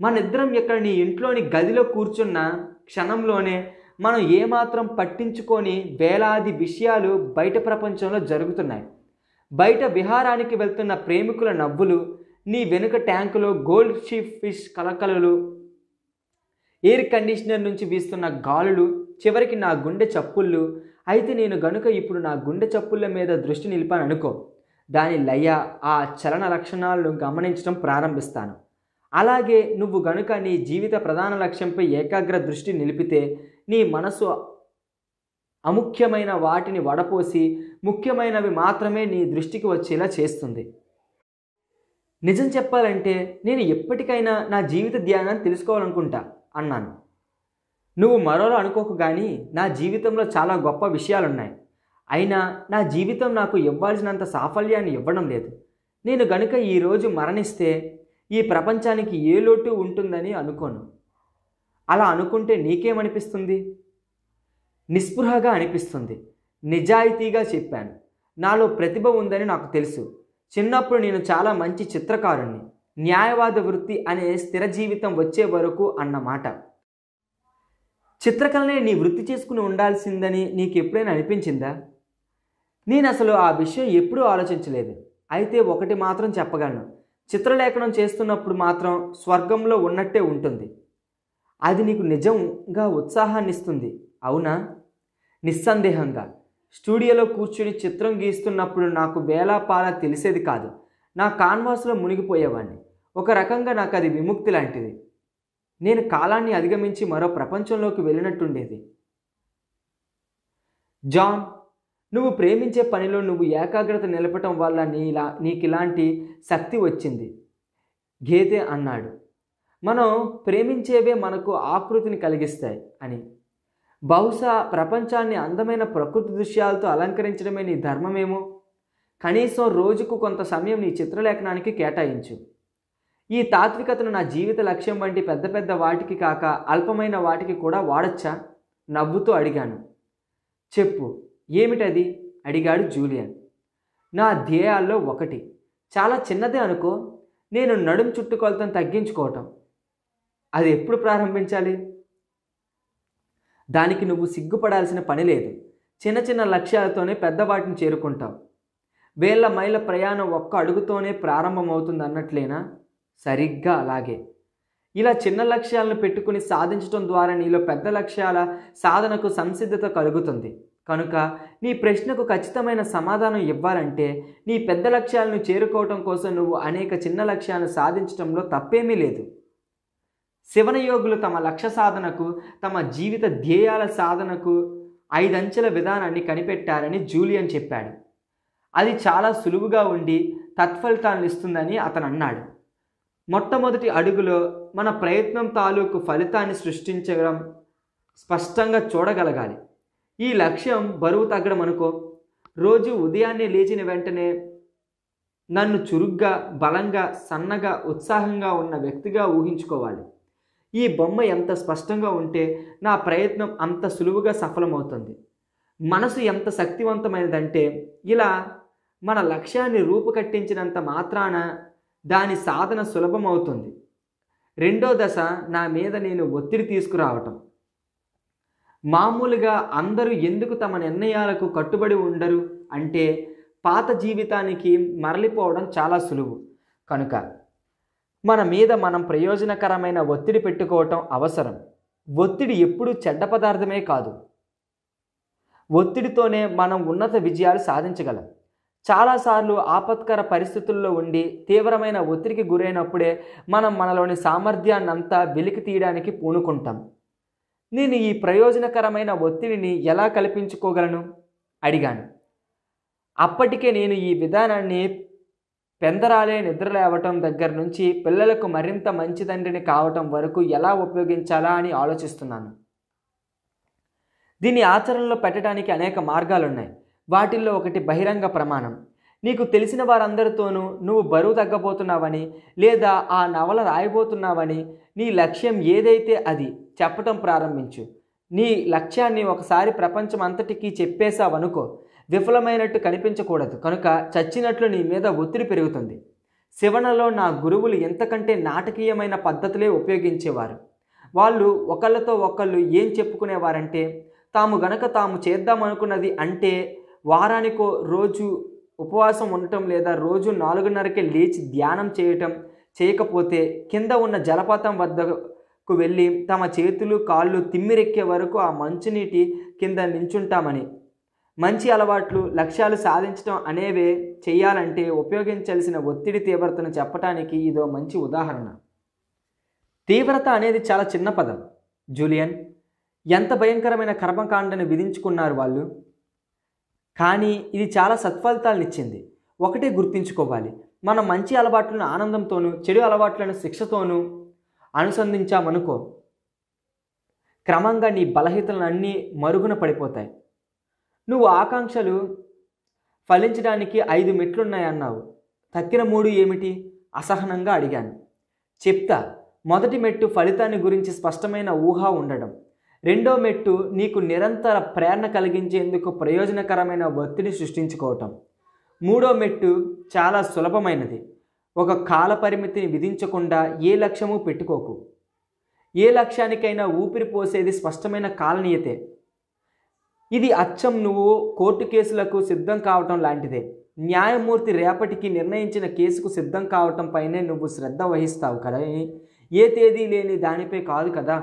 మన ఇద్దరం ఇక్కడ నీ ఇంట్లోని గదిలో కూర్చున్న క్షణంలోనే మనం ఏమాత్రం పట్టించుకొని వేలాది విషయాలు బయట ప్రపంచంలో జరుగుతున్నాయి బయట విహారానికి వెళ్తున్న ప్రేమికుల నవ్వులు నీ వెనుక ట్యాంకులో గోల్డ్ షీప్ ఫిష్ కలకలలు ఎయిర్ కండిషనర్ నుంచి వీస్తున్న గాలులు చివరికి నా గుండె చప్పుళ్ళు అయితే నేను గనుక ఇప్పుడు నా గుండె చప్పుళ్ళ మీద దృష్టి నిలిపాను అనుకో దాని లయ ఆ చలన లక్షణాలను గమనించడం ప్రారంభిస్తాను అలాగే నువ్వు గనుక నీ జీవిత ప్రధాన లక్ష్యంపై ఏకాగ్ర దృష్టి నిలిపితే నీ మనసు అముఖ్యమైన వాటిని వడపోసి ముఖ్యమైనవి మాత్రమే నీ దృష్టికి వచ్చేలా చేస్తుంది నిజం చెప్పాలంటే నేను ఎప్పటికైనా నా జీవిత ధ్యానాన్ని తెలుసుకోవాలనుకుంటా అన్నాను నువ్వు మరోలా అనుకోకు కానీ నా జీవితంలో చాలా గొప్ప విషయాలున్నాయి అయినా నా జీవితం నాకు ఇవ్వాల్సినంత సాఫల్యాన్ని ఇవ్వడం లేదు నేను గనుక ఈరోజు మరణిస్తే ఈ ప్రపంచానికి ఏ లోటు ఉంటుందని అనుకోను అలా అనుకుంటే నీకేమనిపిస్తుంది నిస్పృహగా అనిపిస్తుంది నిజాయితీగా చెప్పాను నాలో ప్రతిభ ఉందని నాకు తెలుసు చిన్నప్పుడు నేను చాలా మంచి చిత్రకారుణ్ణి న్యాయవాద వృత్తి అనే స్థిర జీవితం వచ్చే వరకు అన్నమాట చిత్రకళనే నీ వృత్తి చేసుకుని ఉండాల్సిందని నీకు ఎప్పుడైనా అనిపించిందా నేను అసలు ఆ విషయం ఎప్పుడూ ఆలోచించలేదు అయితే ఒకటి మాత్రం చెప్పగలను చిత్రలేఖనం చేస్తున్నప్పుడు మాత్రం స్వర్గంలో ఉన్నట్టే ఉంటుంది అది నీకు నిజంగా ఉత్సాహాన్ని ఇస్తుంది అవునా నిస్సందేహంగా స్టూడియోలో కూర్చుని చిత్రం గీస్తున్నప్పుడు నాకు వేలాపాల తెలిసేది కాదు నా కాన్వాస్లో మునిగిపోయేవాడిని ఒక రకంగా నాకు అది విముక్తి లాంటిది నేను కాలాన్ని అధిగమించి మరో ప్రపంచంలోకి వెళ్ళినట్టుండేది జాన్ నువ్వు ప్రేమించే పనిలో నువ్వు ఏకాగ్రత నిలపటం వల్ల నీలా ఇలాంటి శక్తి వచ్చింది గేదె అన్నాడు మనం ప్రేమించేవే మనకు ఆకృతిని కలిగిస్తాయి అని బహుశా ప్రపంచాన్ని అందమైన ప్రకృతి దృశ్యాలతో అలంకరించడమే నీ ధర్మమేమో కనీసం రోజుకు కొంత సమయం నీ చిత్రలేఖనానికి కేటాయించు ఈ తాత్వికతను నా జీవిత లక్ష్యం వంటి పెద్ద పెద్ద వాటికి కాక అల్పమైన వాటికి కూడా వాడచ్చా నవ్వుతూ అడిగాను చెప్పు ఏమిటది అడిగాడు జూలియన్ నా ధ్యేయాల్లో ఒకటి చాలా చిన్నదే అనుకో నేను నడుం చుట్టుకొలతను తగ్గించుకోవటం అది ఎప్పుడు ప్రారంభించాలి దానికి నువ్వు సిగ్గుపడాల్సిన పని లేదు చిన్న చిన్న లక్ష్యాలతోనే పెద్దవాటిని చేరుకుంటావు వేల మైళ్ళ ప్రయాణం ఒక్క అడుగుతోనే ప్రారంభమవుతుంది అన్నట్లేనా సరిగ్గా అలాగే ఇలా చిన్న లక్ష్యాలను పెట్టుకుని సాధించడం ద్వారా నీలో పెద్ద లక్ష్యాల సాధనకు సంసిద్ధత కలుగుతుంది కనుక నీ ప్రశ్నకు ఖచ్చితమైన సమాధానం ఇవ్వాలంటే నీ పెద్ద లక్ష్యాలను చేరుకోవటం కోసం నువ్వు అనేక చిన్న లక్ష్యాలను సాధించడంలో తప్పేమీ లేదు శివనయోగులు తమ లక్ష్య సాధనకు తమ జీవిత ధ్యేయాల సాధనకు ఐదంచెల విధానాన్ని కనిపెట్టారని జూలియన్ చెప్పాడు అది చాలా సులువుగా ఉండి తత్ఫలితాలను ఇస్తుందని అతను అన్నాడు మొట్టమొదటి అడుగులో మన ప్రయత్నం తాలూకు ఫలితాన్ని సృష్టించడం స్పష్టంగా చూడగలగాలి ఈ లక్ష్యం బరువు తగ్గడం అనుకో రోజు ఉదయాన్నే లేచిన వెంటనే నన్ను చురుగ్గా బలంగా సన్నగా ఉత్సాహంగా ఉన్న వ్యక్తిగా ఊహించుకోవాలి ఈ బొమ్మ ఎంత స్పష్టంగా ఉంటే నా ప్రయత్నం అంత సులువుగా సఫలమవుతుంది మనసు ఎంత శక్తివంతమైనదంటే ఇలా మన లక్ష్యాన్ని రూపుకట్టించినంత మాత్రాన దాని సాధన సులభమవుతుంది రెండో దశ నా మీద నేను ఒత్తిడి తీసుకురావటం మామూలుగా అందరూ ఎందుకు తమ నిర్ణయాలకు కట్టుబడి ఉండరు అంటే పాత జీవితానికి మరలిపోవడం చాలా సులువు కనుక మన మీద మనం ప్రయోజనకరమైన ఒత్తిడి పెట్టుకోవటం అవసరం ఒత్తిడి ఎప్పుడూ చెడ్డ పదార్థమే కాదు ఒత్తిడితోనే మనం ఉన్నత విజయాలు సాధించగలం చాలాసార్లు ఆపత్కర పరిస్థితుల్లో ఉండి తీవ్రమైన ఒత్తిడికి గురైనప్పుడే మనం మనలోని సామర్థ్యాన్నంతా వెలికి తీయడానికి పూనుకుంటాం నేను ఈ ప్రయోజనకరమైన ఒత్తిడిని ఎలా కల్పించుకోగలను అడిగాను అప్పటికే నేను ఈ విధానాన్ని పెందరాలే నిద్ర లేవటం దగ్గర నుంచి పిల్లలకు మరింత మంచి తండ్రిని కావటం వరకు ఎలా ఉపయోగించాలా అని ఆలోచిస్తున్నాను దీన్ని ఆచరణలో పెట్టడానికి అనేక మార్గాలున్నాయి వాటిల్లో ఒకటి బహిరంగ ప్రమాణం నీకు తెలిసిన వారందరితోనూ నువ్వు బరువు తగ్గబోతున్నావని లేదా ఆ నవల రాయబోతున్నావని నీ లక్ష్యం ఏదైతే అది చెప్పటం ప్రారంభించు నీ లక్ష్యాన్ని ఒకసారి ప్రపంచం అంతటికీ చెప్పేశావనుకో విఫలమైనట్టు కనిపించకూడదు కనుక చచ్చినట్లు నీ మీద ఒత్తిడి పెరుగుతుంది శివనలో నా గురువులు ఎంతకంటే నాటకీయమైన పద్ధతులే ఉపయోగించేవారు వాళ్ళు ఒకళ్ళతో ఒకళ్ళు ఏం చెప్పుకునేవారంటే తాము గనక తాము చేద్దామనుకున్నది అంటే వారానికో రోజు ఉపవాసం ఉండటం లేదా రోజు నాలుగున్నరకే లేచి ధ్యానం చేయటం చేయకపోతే కింద ఉన్న జలపాతం వద్దకు వెళ్ళి తమ చేతులు కాళ్ళు తిమ్మిరెక్కే వరకు ఆ మంచునీటి కింద నించుంటామని మంచి అలవాట్లు లక్ష్యాలు సాధించడం అనేవే చేయాలంటే ఉపయోగించాల్సిన ఒత్తిడి తీవ్రతను చెప్పటానికి ఇదో మంచి ఉదాహరణ తీవ్రత అనేది చాలా చిన్న పదం జూలియన్ ఎంత భయంకరమైన కర్మకాండను విధించుకున్నారు వాళ్ళు కానీ ఇది చాలా సత్ఫలితాలనిచ్చింది ఒకటే గుర్తుంచుకోవాలి మనం మంచి అలవాట్లను ఆనందంతోనూ చెడు అలవాట్లను శిక్షతోనూ అనుసంధించామనుకో క్రమంగా నీ బలహీతలన్నీ మరుగున పడిపోతాయి నువ్వు ఆకాంక్షలు ఫలించడానికి ఐదు మెట్లున్నాయన్నావు తక్కిన మూడు ఏమిటి అసహనంగా అడిగాను చెప్తా మొదటి మెట్టు ఫలితాన్ని గురించి స్పష్టమైన ఊహ ఉండడం రెండో మెట్టు నీకు నిరంతర ప్రేరణ కలిగించేందుకు ప్రయోజనకరమైన ఒత్తిడి సృష్టించుకోవటం మూడో మెట్టు చాలా సులభమైనది ఒక కాల పరిమితిని విధించకుండా ఏ లక్ష్యము పెట్టుకోకు ఏ లక్ష్యానికైనా ఊపిరి పోసేది స్పష్టమైన కాలనీయతే ఇది అచ్చం నువ్వు కోర్టు కేసులకు సిద్ధం కావటం లాంటిదే న్యాయమూర్తి రేపటికి నిర్ణయించిన కేసుకు సిద్ధం కావటం పైనే నువ్వు శ్రద్ధ వహిస్తావు కదా ఏ తేదీ లేని దానిపై కాదు కదా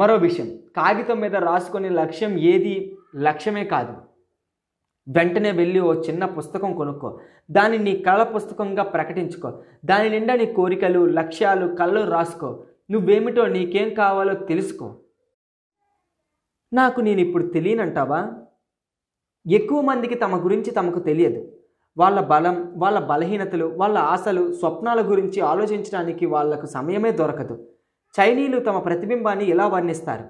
మరో విషయం కాగితం మీద రాసుకునే లక్ష్యం ఏది లక్ష్యమే కాదు వెంటనే వెళ్ళి ఓ చిన్న పుస్తకం కొనుక్కో దాన్ని నీ కళ పుస్తకంగా ప్రకటించుకో దాని నిండా నీ కోరికలు లక్ష్యాలు కళ్ళు రాసుకో నువ్వేమిటో నీకేం కావాలో తెలుసుకో నాకు నేను ఇప్పుడు తెలియనంటావా ఎక్కువ మందికి తమ గురించి తమకు తెలియదు వాళ్ళ బలం వాళ్ళ బలహీనతలు వాళ్ళ ఆశలు స్వప్నాల గురించి ఆలోచించడానికి వాళ్లకు సమయమే దొరకదు చైనీయులు తమ ప్రతిబింబాన్ని ఇలా వర్ణిస్తారు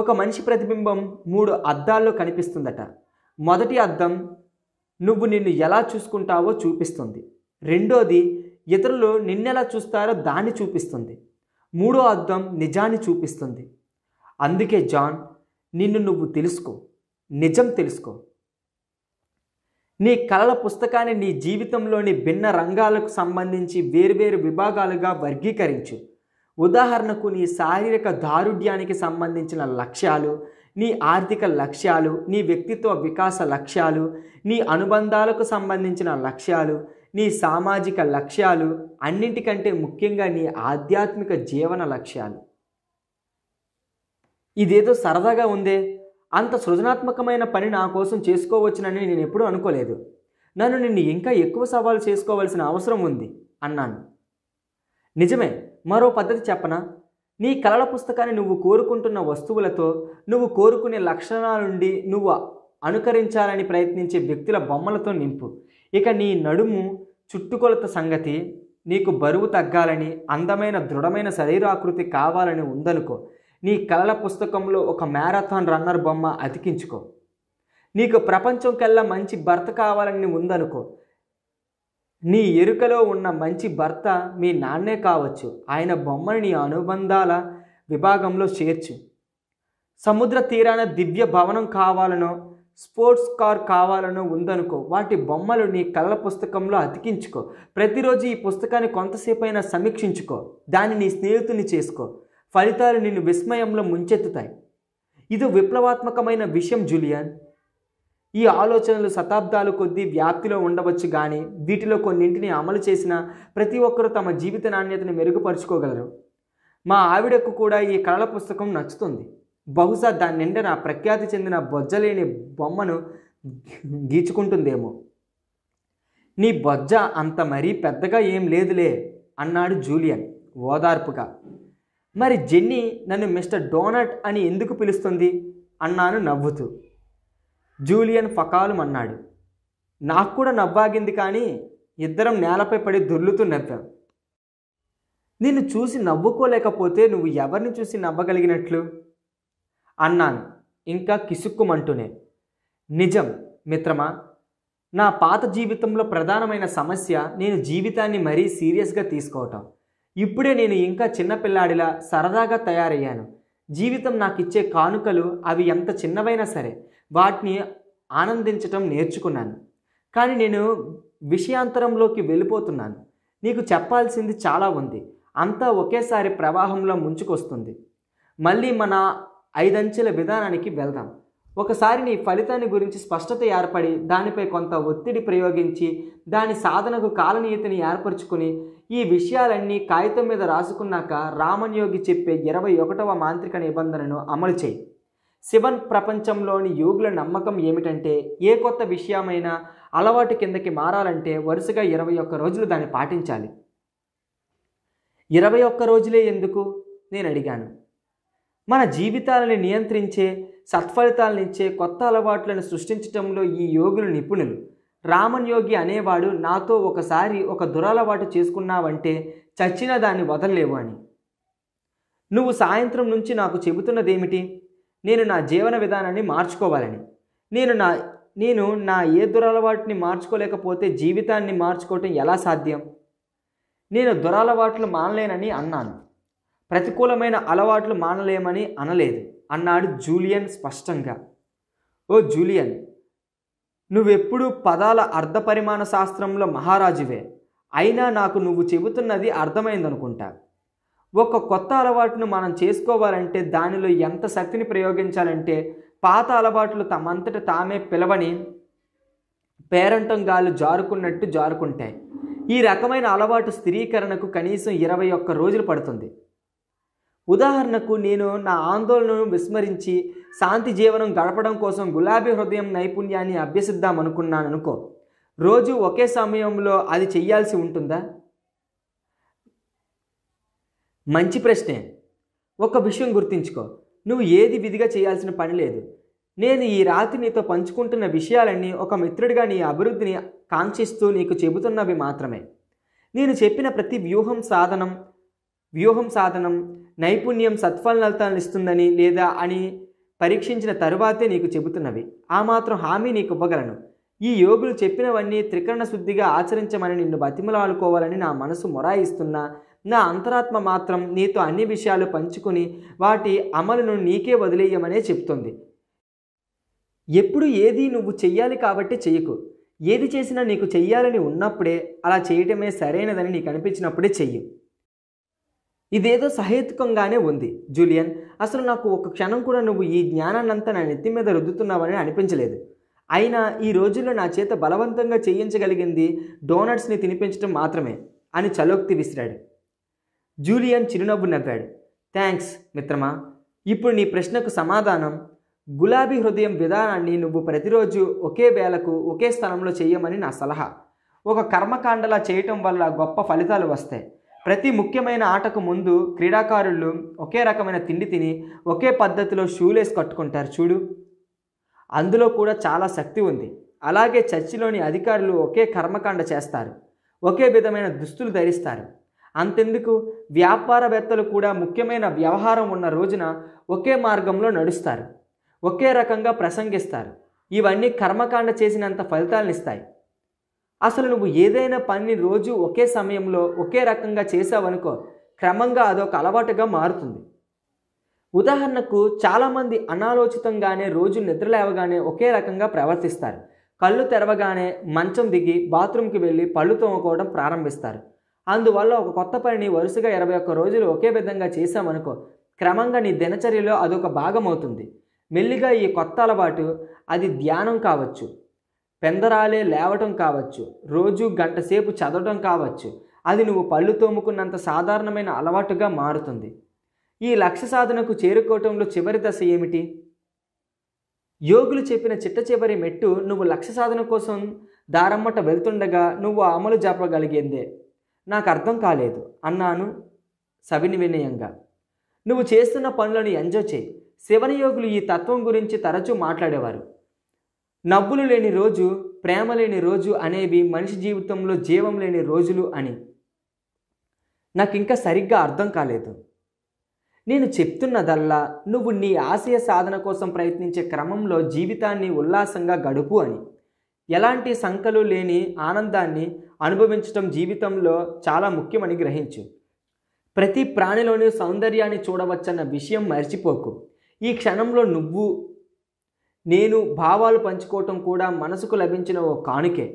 ఒక మనిషి ప్రతిబింబం మూడు అద్దాల్లో కనిపిస్తుందట మొదటి అద్దం నువ్వు నిన్ను ఎలా చూసుకుంటావో చూపిస్తుంది రెండోది ఇతరులు నిన్నెలా చూస్తారో దాన్ని చూపిస్తుంది మూడో అద్దం నిజాన్ని చూపిస్తుంది అందుకే జాన్ నిన్ను నువ్వు తెలుసుకో నిజం తెలుసుకో నీ కళల పుస్తకాన్ని నీ జీవితంలోని భిన్న రంగాలకు సంబంధించి వేర్వేరు విభాగాలుగా వర్గీకరించు ఉదాహరణకు నీ శారీరక దారుఢ్యానికి సంబంధించిన లక్ష్యాలు నీ ఆర్థిక లక్ష్యాలు నీ వ్యక్తిత్వ వికాస లక్ష్యాలు నీ అనుబంధాలకు సంబంధించిన లక్ష్యాలు నీ సామాజిక లక్ష్యాలు అన్నింటికంటే ముఖ్యంగా నీ ఆధ్యాత్మిక జీవన లక్ష్యాలు ఇదేదో సరదాగా ఉందే అంత సృజనాత్మకమైన పని నా కోసం చేసుకోవచ్చునని నేను ఎప్పుడూ అనుకోలేదు నన్ను నిన్ను ఇంకా ఎక్కువ సవాలు చేసుకోవాల్సిన అవసరం ఉంది అన్నాను నిజమే మరో పద్ధతి చెప్పనా నీ కళల పుస్తకాన్ని నువ్వు కోరుకుంటున్న వస్తువులతో నువ్వు కోరుకునే లక్షణాల నుండి నువ్వు అనుకరించాలని ప్రయత్నించే వ్యక్తుల బొమ్మలతో నింపు ఇక నీ నడుము చుట్టుకొలత సంగతి నీకు బరువు తగ్గాలని అందమైన దృఢమైన శరీరాకృతి కావాలని ఉందనుకో నీ కళల పుస్తకంలో ఒక మ్యారథాన్ రన్నర్ బొమ్మ అతికించుకో నీకు ప్రపంచం కల్లా మంచి భర్త కావాలని ఉందనుకో నీ ఎరుకలో ఉన్న మంచి భర్త మీ నాన్నే కావచ్చు ఆయన బొమ్మని నీ అనుబంధాల విభాగంలో చేర్చు సముద్ర తీరాన దివ్య భవనం కావాలనో స్పోర్ట్స్ కార్ కావాలనో ఉందనుకో వాటి బొమ్మలు నీ కళ్ళ పుస్తకంలో అతికించుకో ప్రతిరోజు ఈ పుస్తకాన్ని కొంతసేపు సమీక్షించుకో దాన్ని నీ స్నేహితుని చేసుకో ఫలితాలు నిన్ను విస్మయంలో ముంచెత్తుతాయి ఇది విప్లవాత్మకమైన విషయం జూలియన్ ఈ ఆలోచనలు శతాబ్దాలు కొద్దీ వ్యాప్తిలో ఉండవచ్చు కానీ వీటిలో కొన్నింటిని అమలు చేసిన ప్రతి ఒక్కరూ తమ జీవిత నాణ్యతను మెరుగుపరుచుకోగలరు మా ఆవిడకు కూడా ఈ కళల పుస్తకం నచ్చుతుంది బహుశా దాని నిండా నా ప్రఖ్యాతి చెందిన బొజ్జలేని బొమ్మను గీచుకుంటుందేమో నీ బొజ్జ అంత మరీ పెద్దగా ఏం లేదులే అన్నాడు జూలియన్ ఓదార్పుగా మరి జెన్నీ నన్ను మిస్టర్ డోనట్ అని ఎందుకు పిలుస్తుంది అన్నాను నవ్వుతూ జూలియన్ ఫకాలం అన్నాడు నాకు కూడా నవ్వాగింది కానీ ఇద్దరం నేలపై పడి దొర్లుతూ నవ్వాం నిన్ను చూసి నవ్వుకోలేకపోతే నువ్వు ఎవరిని చూసి నవ్వగలిగినట్లు అన్నాను ఇంకా కిసుక్కుమంటూనే నిజం మిత్రమా నా పాత జీవితంలో ప్రధానమైన సమస్య నేను జీవితాన్ని మరీ సీరియస్గా తీసుకోవటం ఇప్పుడే నేను ఇంకా చిన్నపిల్లాడిలా సరదాగా తయారయ్యాను జీవితం నాకు ఇచ్చే కానుకలు అవి ఎంత చిన్నవైనా సరే వాటిని ఆనందించటం నేర్చుకున్నాను కానీ నేను విషయాంతరంలోకి వెళ్ళిపోతున్నాను నీకు చెప్పాల్సింది చాలా ఉంది అంతా ఒకేసారి ప్రవాహంలో ముంచుకొస్తుంది మళ్ళీ మన ఐదంచెల విధానానికి వెళ్దాం ఒకసారి నీ ఫలితాన్ని గురించి స్పష్టత ఏర్పడి దానిపై కొంత ఒత్తిడి ప్రయోగించి దాని సాధనకు కాలనీయతని ఏర్పరచుకుని ఈ విషయాలన్నీ కాగితం మీద రాసుకున్నాక రామన్ యోగి చెప్పే ఇరవై ఒకటవ మాంత్రిక నిబంధనను అమలు చేయి శివన్ ప్రపంచంలోని యోగుల నమ్మకం ఏమిటంటే ఏ కొత్త విషయమైనా అలవాటు కిందకి మారాలంటే వరుసగా ఇరవై ఒక్క రోజులు దాన్ని పాటించాలి ఇరవై ఒక్క రోజులే ఎందుకు నేను అడిగాను మన జీవితాలని నియంత్రించే సత్ఫలితాలనిచ్చే కొత్త అలవాట్లను సృష్టించటంలో ఈ యోగులు నిపుణులు రామన్ యోగి అనేవాడు నాతో ఒకసారి ఒక దురలవాటు చేసుకున్నావంటే చచ్చిన దాన్ని వదలలేవు అని నువ్వు సాయంత్రం నుంచి నాకు చెబుతున్నదేమిటి నేను నా జీవన విధానాన్ని మార్చుకోవాలని నేను నా నేను నా ఏ దురలవాటుని మార్చుకోలేకపోతే జీవితాన్ని మార్చుకోవటం ఎలా సాధ్యం నేను దురలవాట్లు మానలేనని అన్నాను ప్రతికూలమైన అలవాట్లు మానలేమని అనలేదు అన్నాడు జూలియన్ స్పష్టంగా ఓ జూలియన్ నువ్వెప్పుడు పదాల పరిమాణ శాస్త్రంలో మహారాజువే అయినా నాకు నువ్వు చెబుతున్నది అర్థమైందనుకుంటా ఒక కొత్త అలవాటును మనం చేసుకోవాలంటే దానిలో ఎంత శక్తిని ప్రయోగించాలంటే పాత అలవాట్లు తమంతట తామే పిలవని పేరంటం గాలు జారుకున్నట్టు జారుకుంటాయి ఈ రకమైన అలవాటు స్థిరీకరణకు కనీసం ఇరవై ఒక్క రోజులు పడుతుంది ఉదాహరణకు నేను నా ఆందోళనను విస్మరించి శాంతి జీవనం గడపడం కోసం గులాబీ హృదయం నైపుణ్యాన్ని అభ్యసిద్దాం అనుకున్నాను అనుకో రోజు ఒకే సమయంలో అది చెయ్యాల్సి ఉంటుందా మంచి ప్రశ్నే ఒక విషయం గుర్తుంచుకో నువ్వు ఏది విధిగా చేయాల్సిన పని లేదు నేను ఈ రాత్రి నీతో పంచుకుంటున్న విషయాలన్నీ ఒక మిత్రుడిగా నీ అభివృద్ధిని కాంక్షిస్తూ నీకు చెబుతున్నవి మాత్రమే నేను చెప్పిన ప్రతి వ్యూహం సాధనం వ్యూహం సాధనం నైపుణ్యం సత్ఫలితాలను ఇస్తుందని లేదా అని పరీక్షించిన తరువాతే నీకు చెబుతున్నవి ఆ మాత్రం హామీ నీకు ఇవ్వగలను ఈ యోగులు చెప్పినవన్నీ త్రికరణ శుద్ధిగా ఆచరించమని నిన్ను బతిమలాడుకోవాలని నా మనసు మొరాయిస్తున్నా నా అంతరాత్మ మాత్రం నీతో అన్ని విషయాలు పంచుకుని వాటి అమలును నీకే వదిలేయమనే చెప్తుంది ఎప్పుడు ఏది నువ్వు చెయ్యాలి కాబట్టి చెయ్యకు ఏది చేసినా నీకు చెయ్యాలని ఉన్నప్పుడే అలా చేయటమే సరైనదని నీకు అనిపించినప్పుడే చెయ్యి ఇదేదో సహేతుకంగానే ఉంది జూలియన్ అసలు నాకు ఒక క్షణం కూడా నువ్వు ఈ జ్ఞానాన్నంతా నా నెత్తి మీద రుద్దుతున్నావని అనిపించలేదు అయినా ఈ రోజుల్లో నా చేత బలవంతంగా చేయించగలిగింది డోనట్స్ని తినిపించడం మాత్రమే అని చలోక్తి విసిరాడు జూలియన్ చిరునవ్వు నవ్వాడు థ్యాంక్స్ మిత్రమా ఇప్పుడు నీ ప్రశ్నకు సమాధానం గులాబీ హృదయం విధానాన్ని నువ్వు ప్రతిరోజు ఒకే వేళకు ఒకే స్థలంలో చేయమని నా సలహా ఒక కర్మకాండలా చేయటం వల్ల గొప్ప ఫలితాలు వస్తాయి ప్రతి ముఖ్యమైన ఆటకు ముందు క్రీడాకారులు ఒకే రకమైన తిండి తిని ఒకే పద్ధతిలో షూలేస్ కట్టుకుంటారు చూడు అందులో కూడా చాలా శక్తి ఉంది అలాగే చర్చిలోని అధికారులు ఒకే కర్మకాండ చేస్తారు ఒకే విధమైన దుస్తులు ధరిస్తారు అంతెందుకు వ్యాపారవేత్తలు కూడా ముఖ్యమైన వ్యవహారం ఉన్న రోజున ఒకే మార్గంలో నడుస్తారు ఒకే రకంగా ప్రసంగిస్తారు ఇవన్నీ కర్మకాండ చేసినంత ఫలితాలనిస్తాయి అసలు నువ్వు ఏదైనా పనిని రోజు ఒకే సమయంలో ఒకే రకంగా చేసావనుకో క్రమంగా అదొక అలవాటుగా మారుతుంది ఉదాహరణకు చాలామంది అనాలోచితంగానే రోజు నిద్ర లేవగానే ఒకే రకంగా ప్రవర్తిస్తారు కళ్ళు తెరవగానే మంచం దిగి బాత్రూమ్కి వెళ్ళి పళ్ళు తోముకోవడం ప్రారంభిస్తారు అందువల్ల ఒక కొత్త పనిని వరుసగా ఇరవై ఒక్క రోజులు ఒకే విధంగా చేశామనుకో క్రమంగా నీ దినచర్యలో అదొక భాగమవుతుంది మెల్లిగా ఈ కొత్త అలవాటు అది ధ్యానం కావచ్చు పెందరాలే లేవటం కావచ్చు రోజు గంటసేపు చదవటం కావచ్చు అది నువ్వు పళ్ళు తోముకున్నంత సాధారణమైన అలవాటుగా మారుతుంది ఈ లక్ష్య సాధనకు చేరుకోవటంలో చివరి దశ ఏమిటి యోగులు చెప్పిన చిట్ట చివరి మెట్టు నువ్వు లక్ష్య సాధన కోసం దారమ్మట వెళ్తుండగా నువ్వు అమలు జాపగలిగిందే నాకు అర్థం కాలేదు అన్నాను సవిని వినయంగా నువ్వు చేస్తున్న పనులను ఎంజాయ్ చేయి యోగులు ఈ తత్వం గురించి తరచూ మాట్లాడేవారు నవ్వులు లేని రోజు ప్రేమ లేని రోజు అనేవి మనిషి జీవితంలో జీవం లేని రోజులు అని నాకు ఇంకా సరిగ్గా అర్థం కాలేదు నేను చెప్తున్నదల్లా నువ్వు నీ ఆశయ సాధన కోసం ప్రయత్నించే క్రమంలో జీవితాన్ని ఉల్లాసంగా గడుపు అని ఎలాంటి సంఖలు లేని ఆనందాన్ని అనుభవించటం జీవితంలో చాలా ముఖ్యమని గ్రహించు ప్రతి ప్రాణిలోని సౌందర్యాన్ని చూడవచ్చన్న విషయం మర్చిపోకు ఈ క్షణంలో నువ్వు నేను భావాలు పంచుకోవటం కూడా మనసుకు లభించిన ఓ కానుకే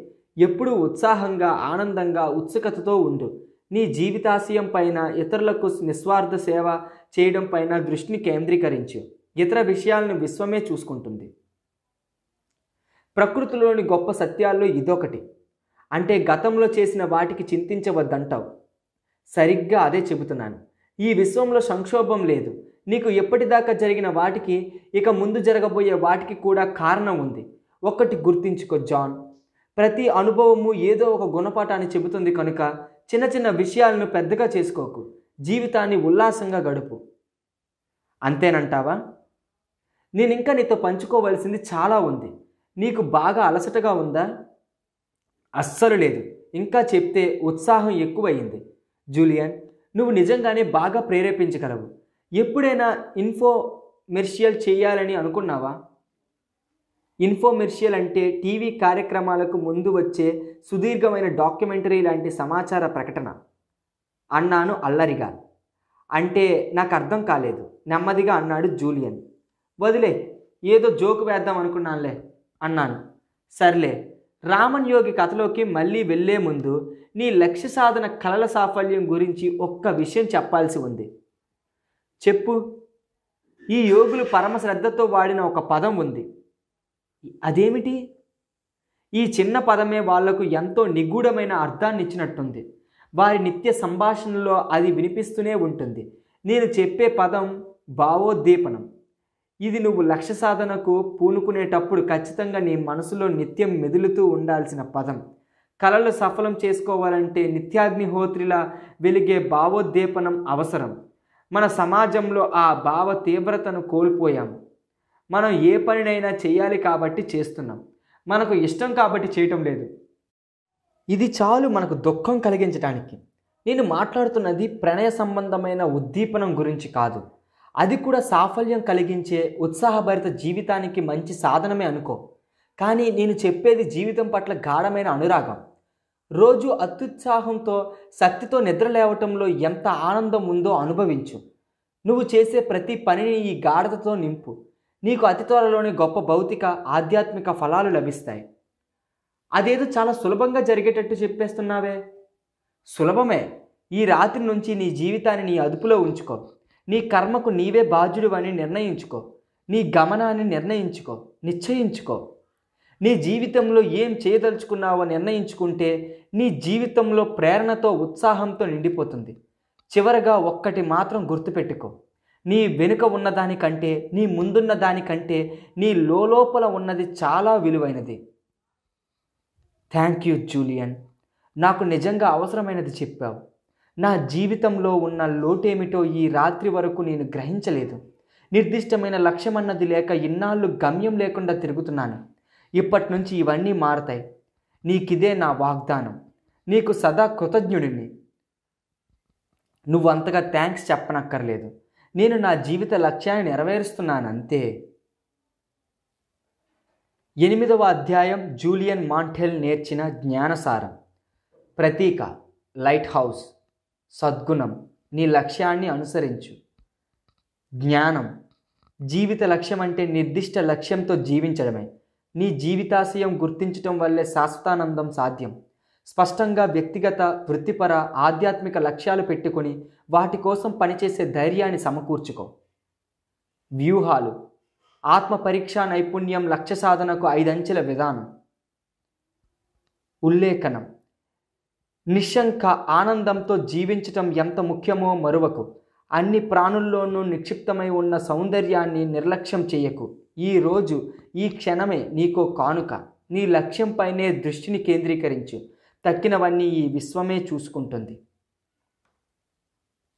ఎప్పుడూ ఉత్సాహంగా ఆనందంగా ఉత్సుకతతో ఉండు నీ జీవితాశయం పైన ఇతరులకు నిస్వార్థ సేవ చేయడం పైన దృష్టిని కేంద్రీకరించు ఇతర విషయాలను విశ్వమే చూసుకుంటుంది ప్రకృతిలోని గొప్ప సత్యాల్లో ఇదొకటి అంటే గతంలో చేసిన వాటికి చింతించవద్దంటావు సరిగ్గా అదే చెబుతున్నాను ఈ విశ్వంలో సంక్షోభం లేదు నీకు ఎప్పటిదాకా జరిగిన వాటికి ఇక ముందు జరగబోయే వాటికి కూడా కారణం ఉంది ఒక్కటి గుర్తించుకో జాన్ ప్రతి అనుభవము ఏదో ఒక గుణపాఠాన్ని చెబుతుంది కనుక చిన్న చిన్న విషయాలను పెద్దగా చేసుకోకు జీవితాన్ని ఉల్లాసంగా గడుపు అంతేనంటావా నేను ఇంకా నీతో పంచుకోవలసింది చాలా ఉంది నీకు బాగా అలసటగా ఉందా అస్సలు లేదు ఇంకా చెప్తే ఉత్సాహం ఎక్కువయింది జూలియన్ నువ్వు నిజంగానే బాగా ప్రేరేపించగలవు ఎప్పుడైనా ఇన్ఫోమెర్షియల్ చేయాలని అనుకున్నావా ఇన్ఫోమెర్షియల్ అంటే టీవీ కార్యక్రమాలకు ముందు వచ్చే సుదీర్ఘమైన డాక్యుమెంటరీ లాంటి సమాచార ప్రకటన అన్నాను అల్లరిగా అంటే నాకు అర్థం కాలేదు నెమ్మదిగా అన్నాడు జూలియన్ వదిలే ఏదో జోకు వేద్దాం అనుకున్నానులే అన్నాను సర్లే రామన్ యోగి కథలోకి మళ్ళీ వెళ్ళే ముందు నీ లక్ష్య సాధన కలల సాఫల్యం గురించి ఒక్క విషయం చెప్పాల్సి ఉంది చెప్పు ఈ యోగులు పరమ శ్రద్ధతో వాడిన ఒక పదం ఉంది అదేమిటి ఈ చిన్న పదమే వాళ్లకు ఎంతో నిగూఢమైన అర్థాన్ని ఇచ్చినట్టుంది వారి నిత్య సంభాషణలో అది వినిపిస్తూనే ఉంటుంది నేను చెప్పే పదం భావోద్దీపనం ఇది నువ్వు లక్ష్య సాధనకు పూనుకునేటప్పుడు ఖచ్చితంగా నీ మనసులో నిత్యం మెదులుతూ ఉండాల్సిన పదం కళలు సఫలం చేసుకోవాలంటే నిత్యాగ్నిహోత్రిలా వెలిగే భావోద్దీపనం అవసరం మన సమాజంలో ఆ భావ తీవ్రతను కోల్పోయాము మనం ఏ పనినైనా చేయాలి కాబట్టి చేస్తున్నాం మనకు ఇష్టం కాబట్టి చేయటం లేదు ఇది చాలు మనకు దుఃఖం కలిగించడానికి నేను మాట్లాడుతున్నది ప్రణయ సంబంధమైన ఉద్దీపనం గురించి కాదు అది కూడా సాఫల్యం కలిగించే ఉత్సాహభరిత జీవితానికి మంచి సాధనమే అనుకో కానీ నేను చెప్పేది జీవితం పట్ల గాఢమైన అనురాగం రోజు అత్యుత్సాహంతో శక్తితో నిద్ర లేవటంలో ఎంత ఆనందం ఉందో అనుభవించు నువ్వు చేసే ప్రతి పనిని ఈ గాఢతతో నింపు నీకు అతి త్వరలోనే గొప్ప భౌతిక ఆధ్యాత్మిక ఫలాలు లభిస్తాయి అదేదో చాలా సులభంగా జరిగేటట్టు చెప్పేస్తున్నావే సులభమే ఈ రాత్రి నుంచి నీ జీవితాన్ని నీ అదుపులో ఉంచుకో నీ కర్మకు నీవే బాధ్యుడివని నిర్ణయించుకో నీ గమనాన్ని నిర్ణయించుకో నిశ్చయించుకో నీ జీవితంలో ఏం చేయదలుచుకున్నావో నిర్ణయించుకుంటే నీ జీవితంలో ప్రేరణతో ఉత్సాహంతో నిండిపోతుంది చివరగా ఒక్కటి మాత్రం గుర్తుపెట్టుకో నీ వెనుక ఉన్నదానికంటే నీ ముందున్న దానికంటే నీ లోపల ఉన్నది చాలా విలువైనది థ్యాంక్ యూ జూలియన్ నాకు నిజంగా అవసరమైనది చెప్పావు నా జీవితంలో ఉన్న లోటేమిటో ఈ రాత్రి వరకు నేను గ్రహించలేదు నిర్దిష్టమైన లక్ష్యం అన్నది లేక ఇన్నాళ్ళు గమ్యం లేకుండా తిరుగుతున్నాను ఇప్పటి నుంచి ఇవన్నీ మారతాయి నీకిదే నా వాగ్దానం నీకు సదా కృతజ్ఞుడిని నువ్వంతగా థ్యాంక్స్ చెప్పనక్కర్లేదు నేను నా జీవిత లక్ష్యాన్ని నెరవేరుస్తున్నాను అంతే ఎనిమిదవ అధ్యాయం జూలియన్ మాంటెల్ నేర్చిన జ్ఞానసారం ప్రతీక లైట్ హౌస్ సద్గుణం నీ లక్ష్యాన్ని అనుసరించు జ్ఞానం జీవిత లక్ష్యం అంటే నిర్దిష్ట లక్ష్యంతో జీవించడమే నీ జీవితాశయం గుర్తించటం వల్లే శాశ్వతానందం సాధ్యం స్పష్టంగా వ్యక్తిగత వృత్తిపర ఆధ్యాత్మిక లక్ష్యాలు పెట్టుకొని వాటి కోసం పనిచేసే ధైర్యాన్ని సమకూర్చుకో వ్యూహాలు ఆత్మ పరీక్షా నైపుణ్యం లక్ష్య సాధనకు ఐదంచెల విధానం ఉల్లేఖనం నిశంక ఆనందంతో జీవించటం ఎంత ముఖ్యమో మరువకు అన్ని ప్రాణుల్లోనూ నిక్షిప్తమై ఉన్న సౌందర్యాన్ని నిర్లక్ష్యం చేయకు ఈరోజు ఈ క్షణమే నీకో కానుక నీ లక్ష్యంపైనే దృష్టిని కేంద్రీకరించు తక్కినవన్నీ ఈ విశ్వమే చూసుకుంటుంది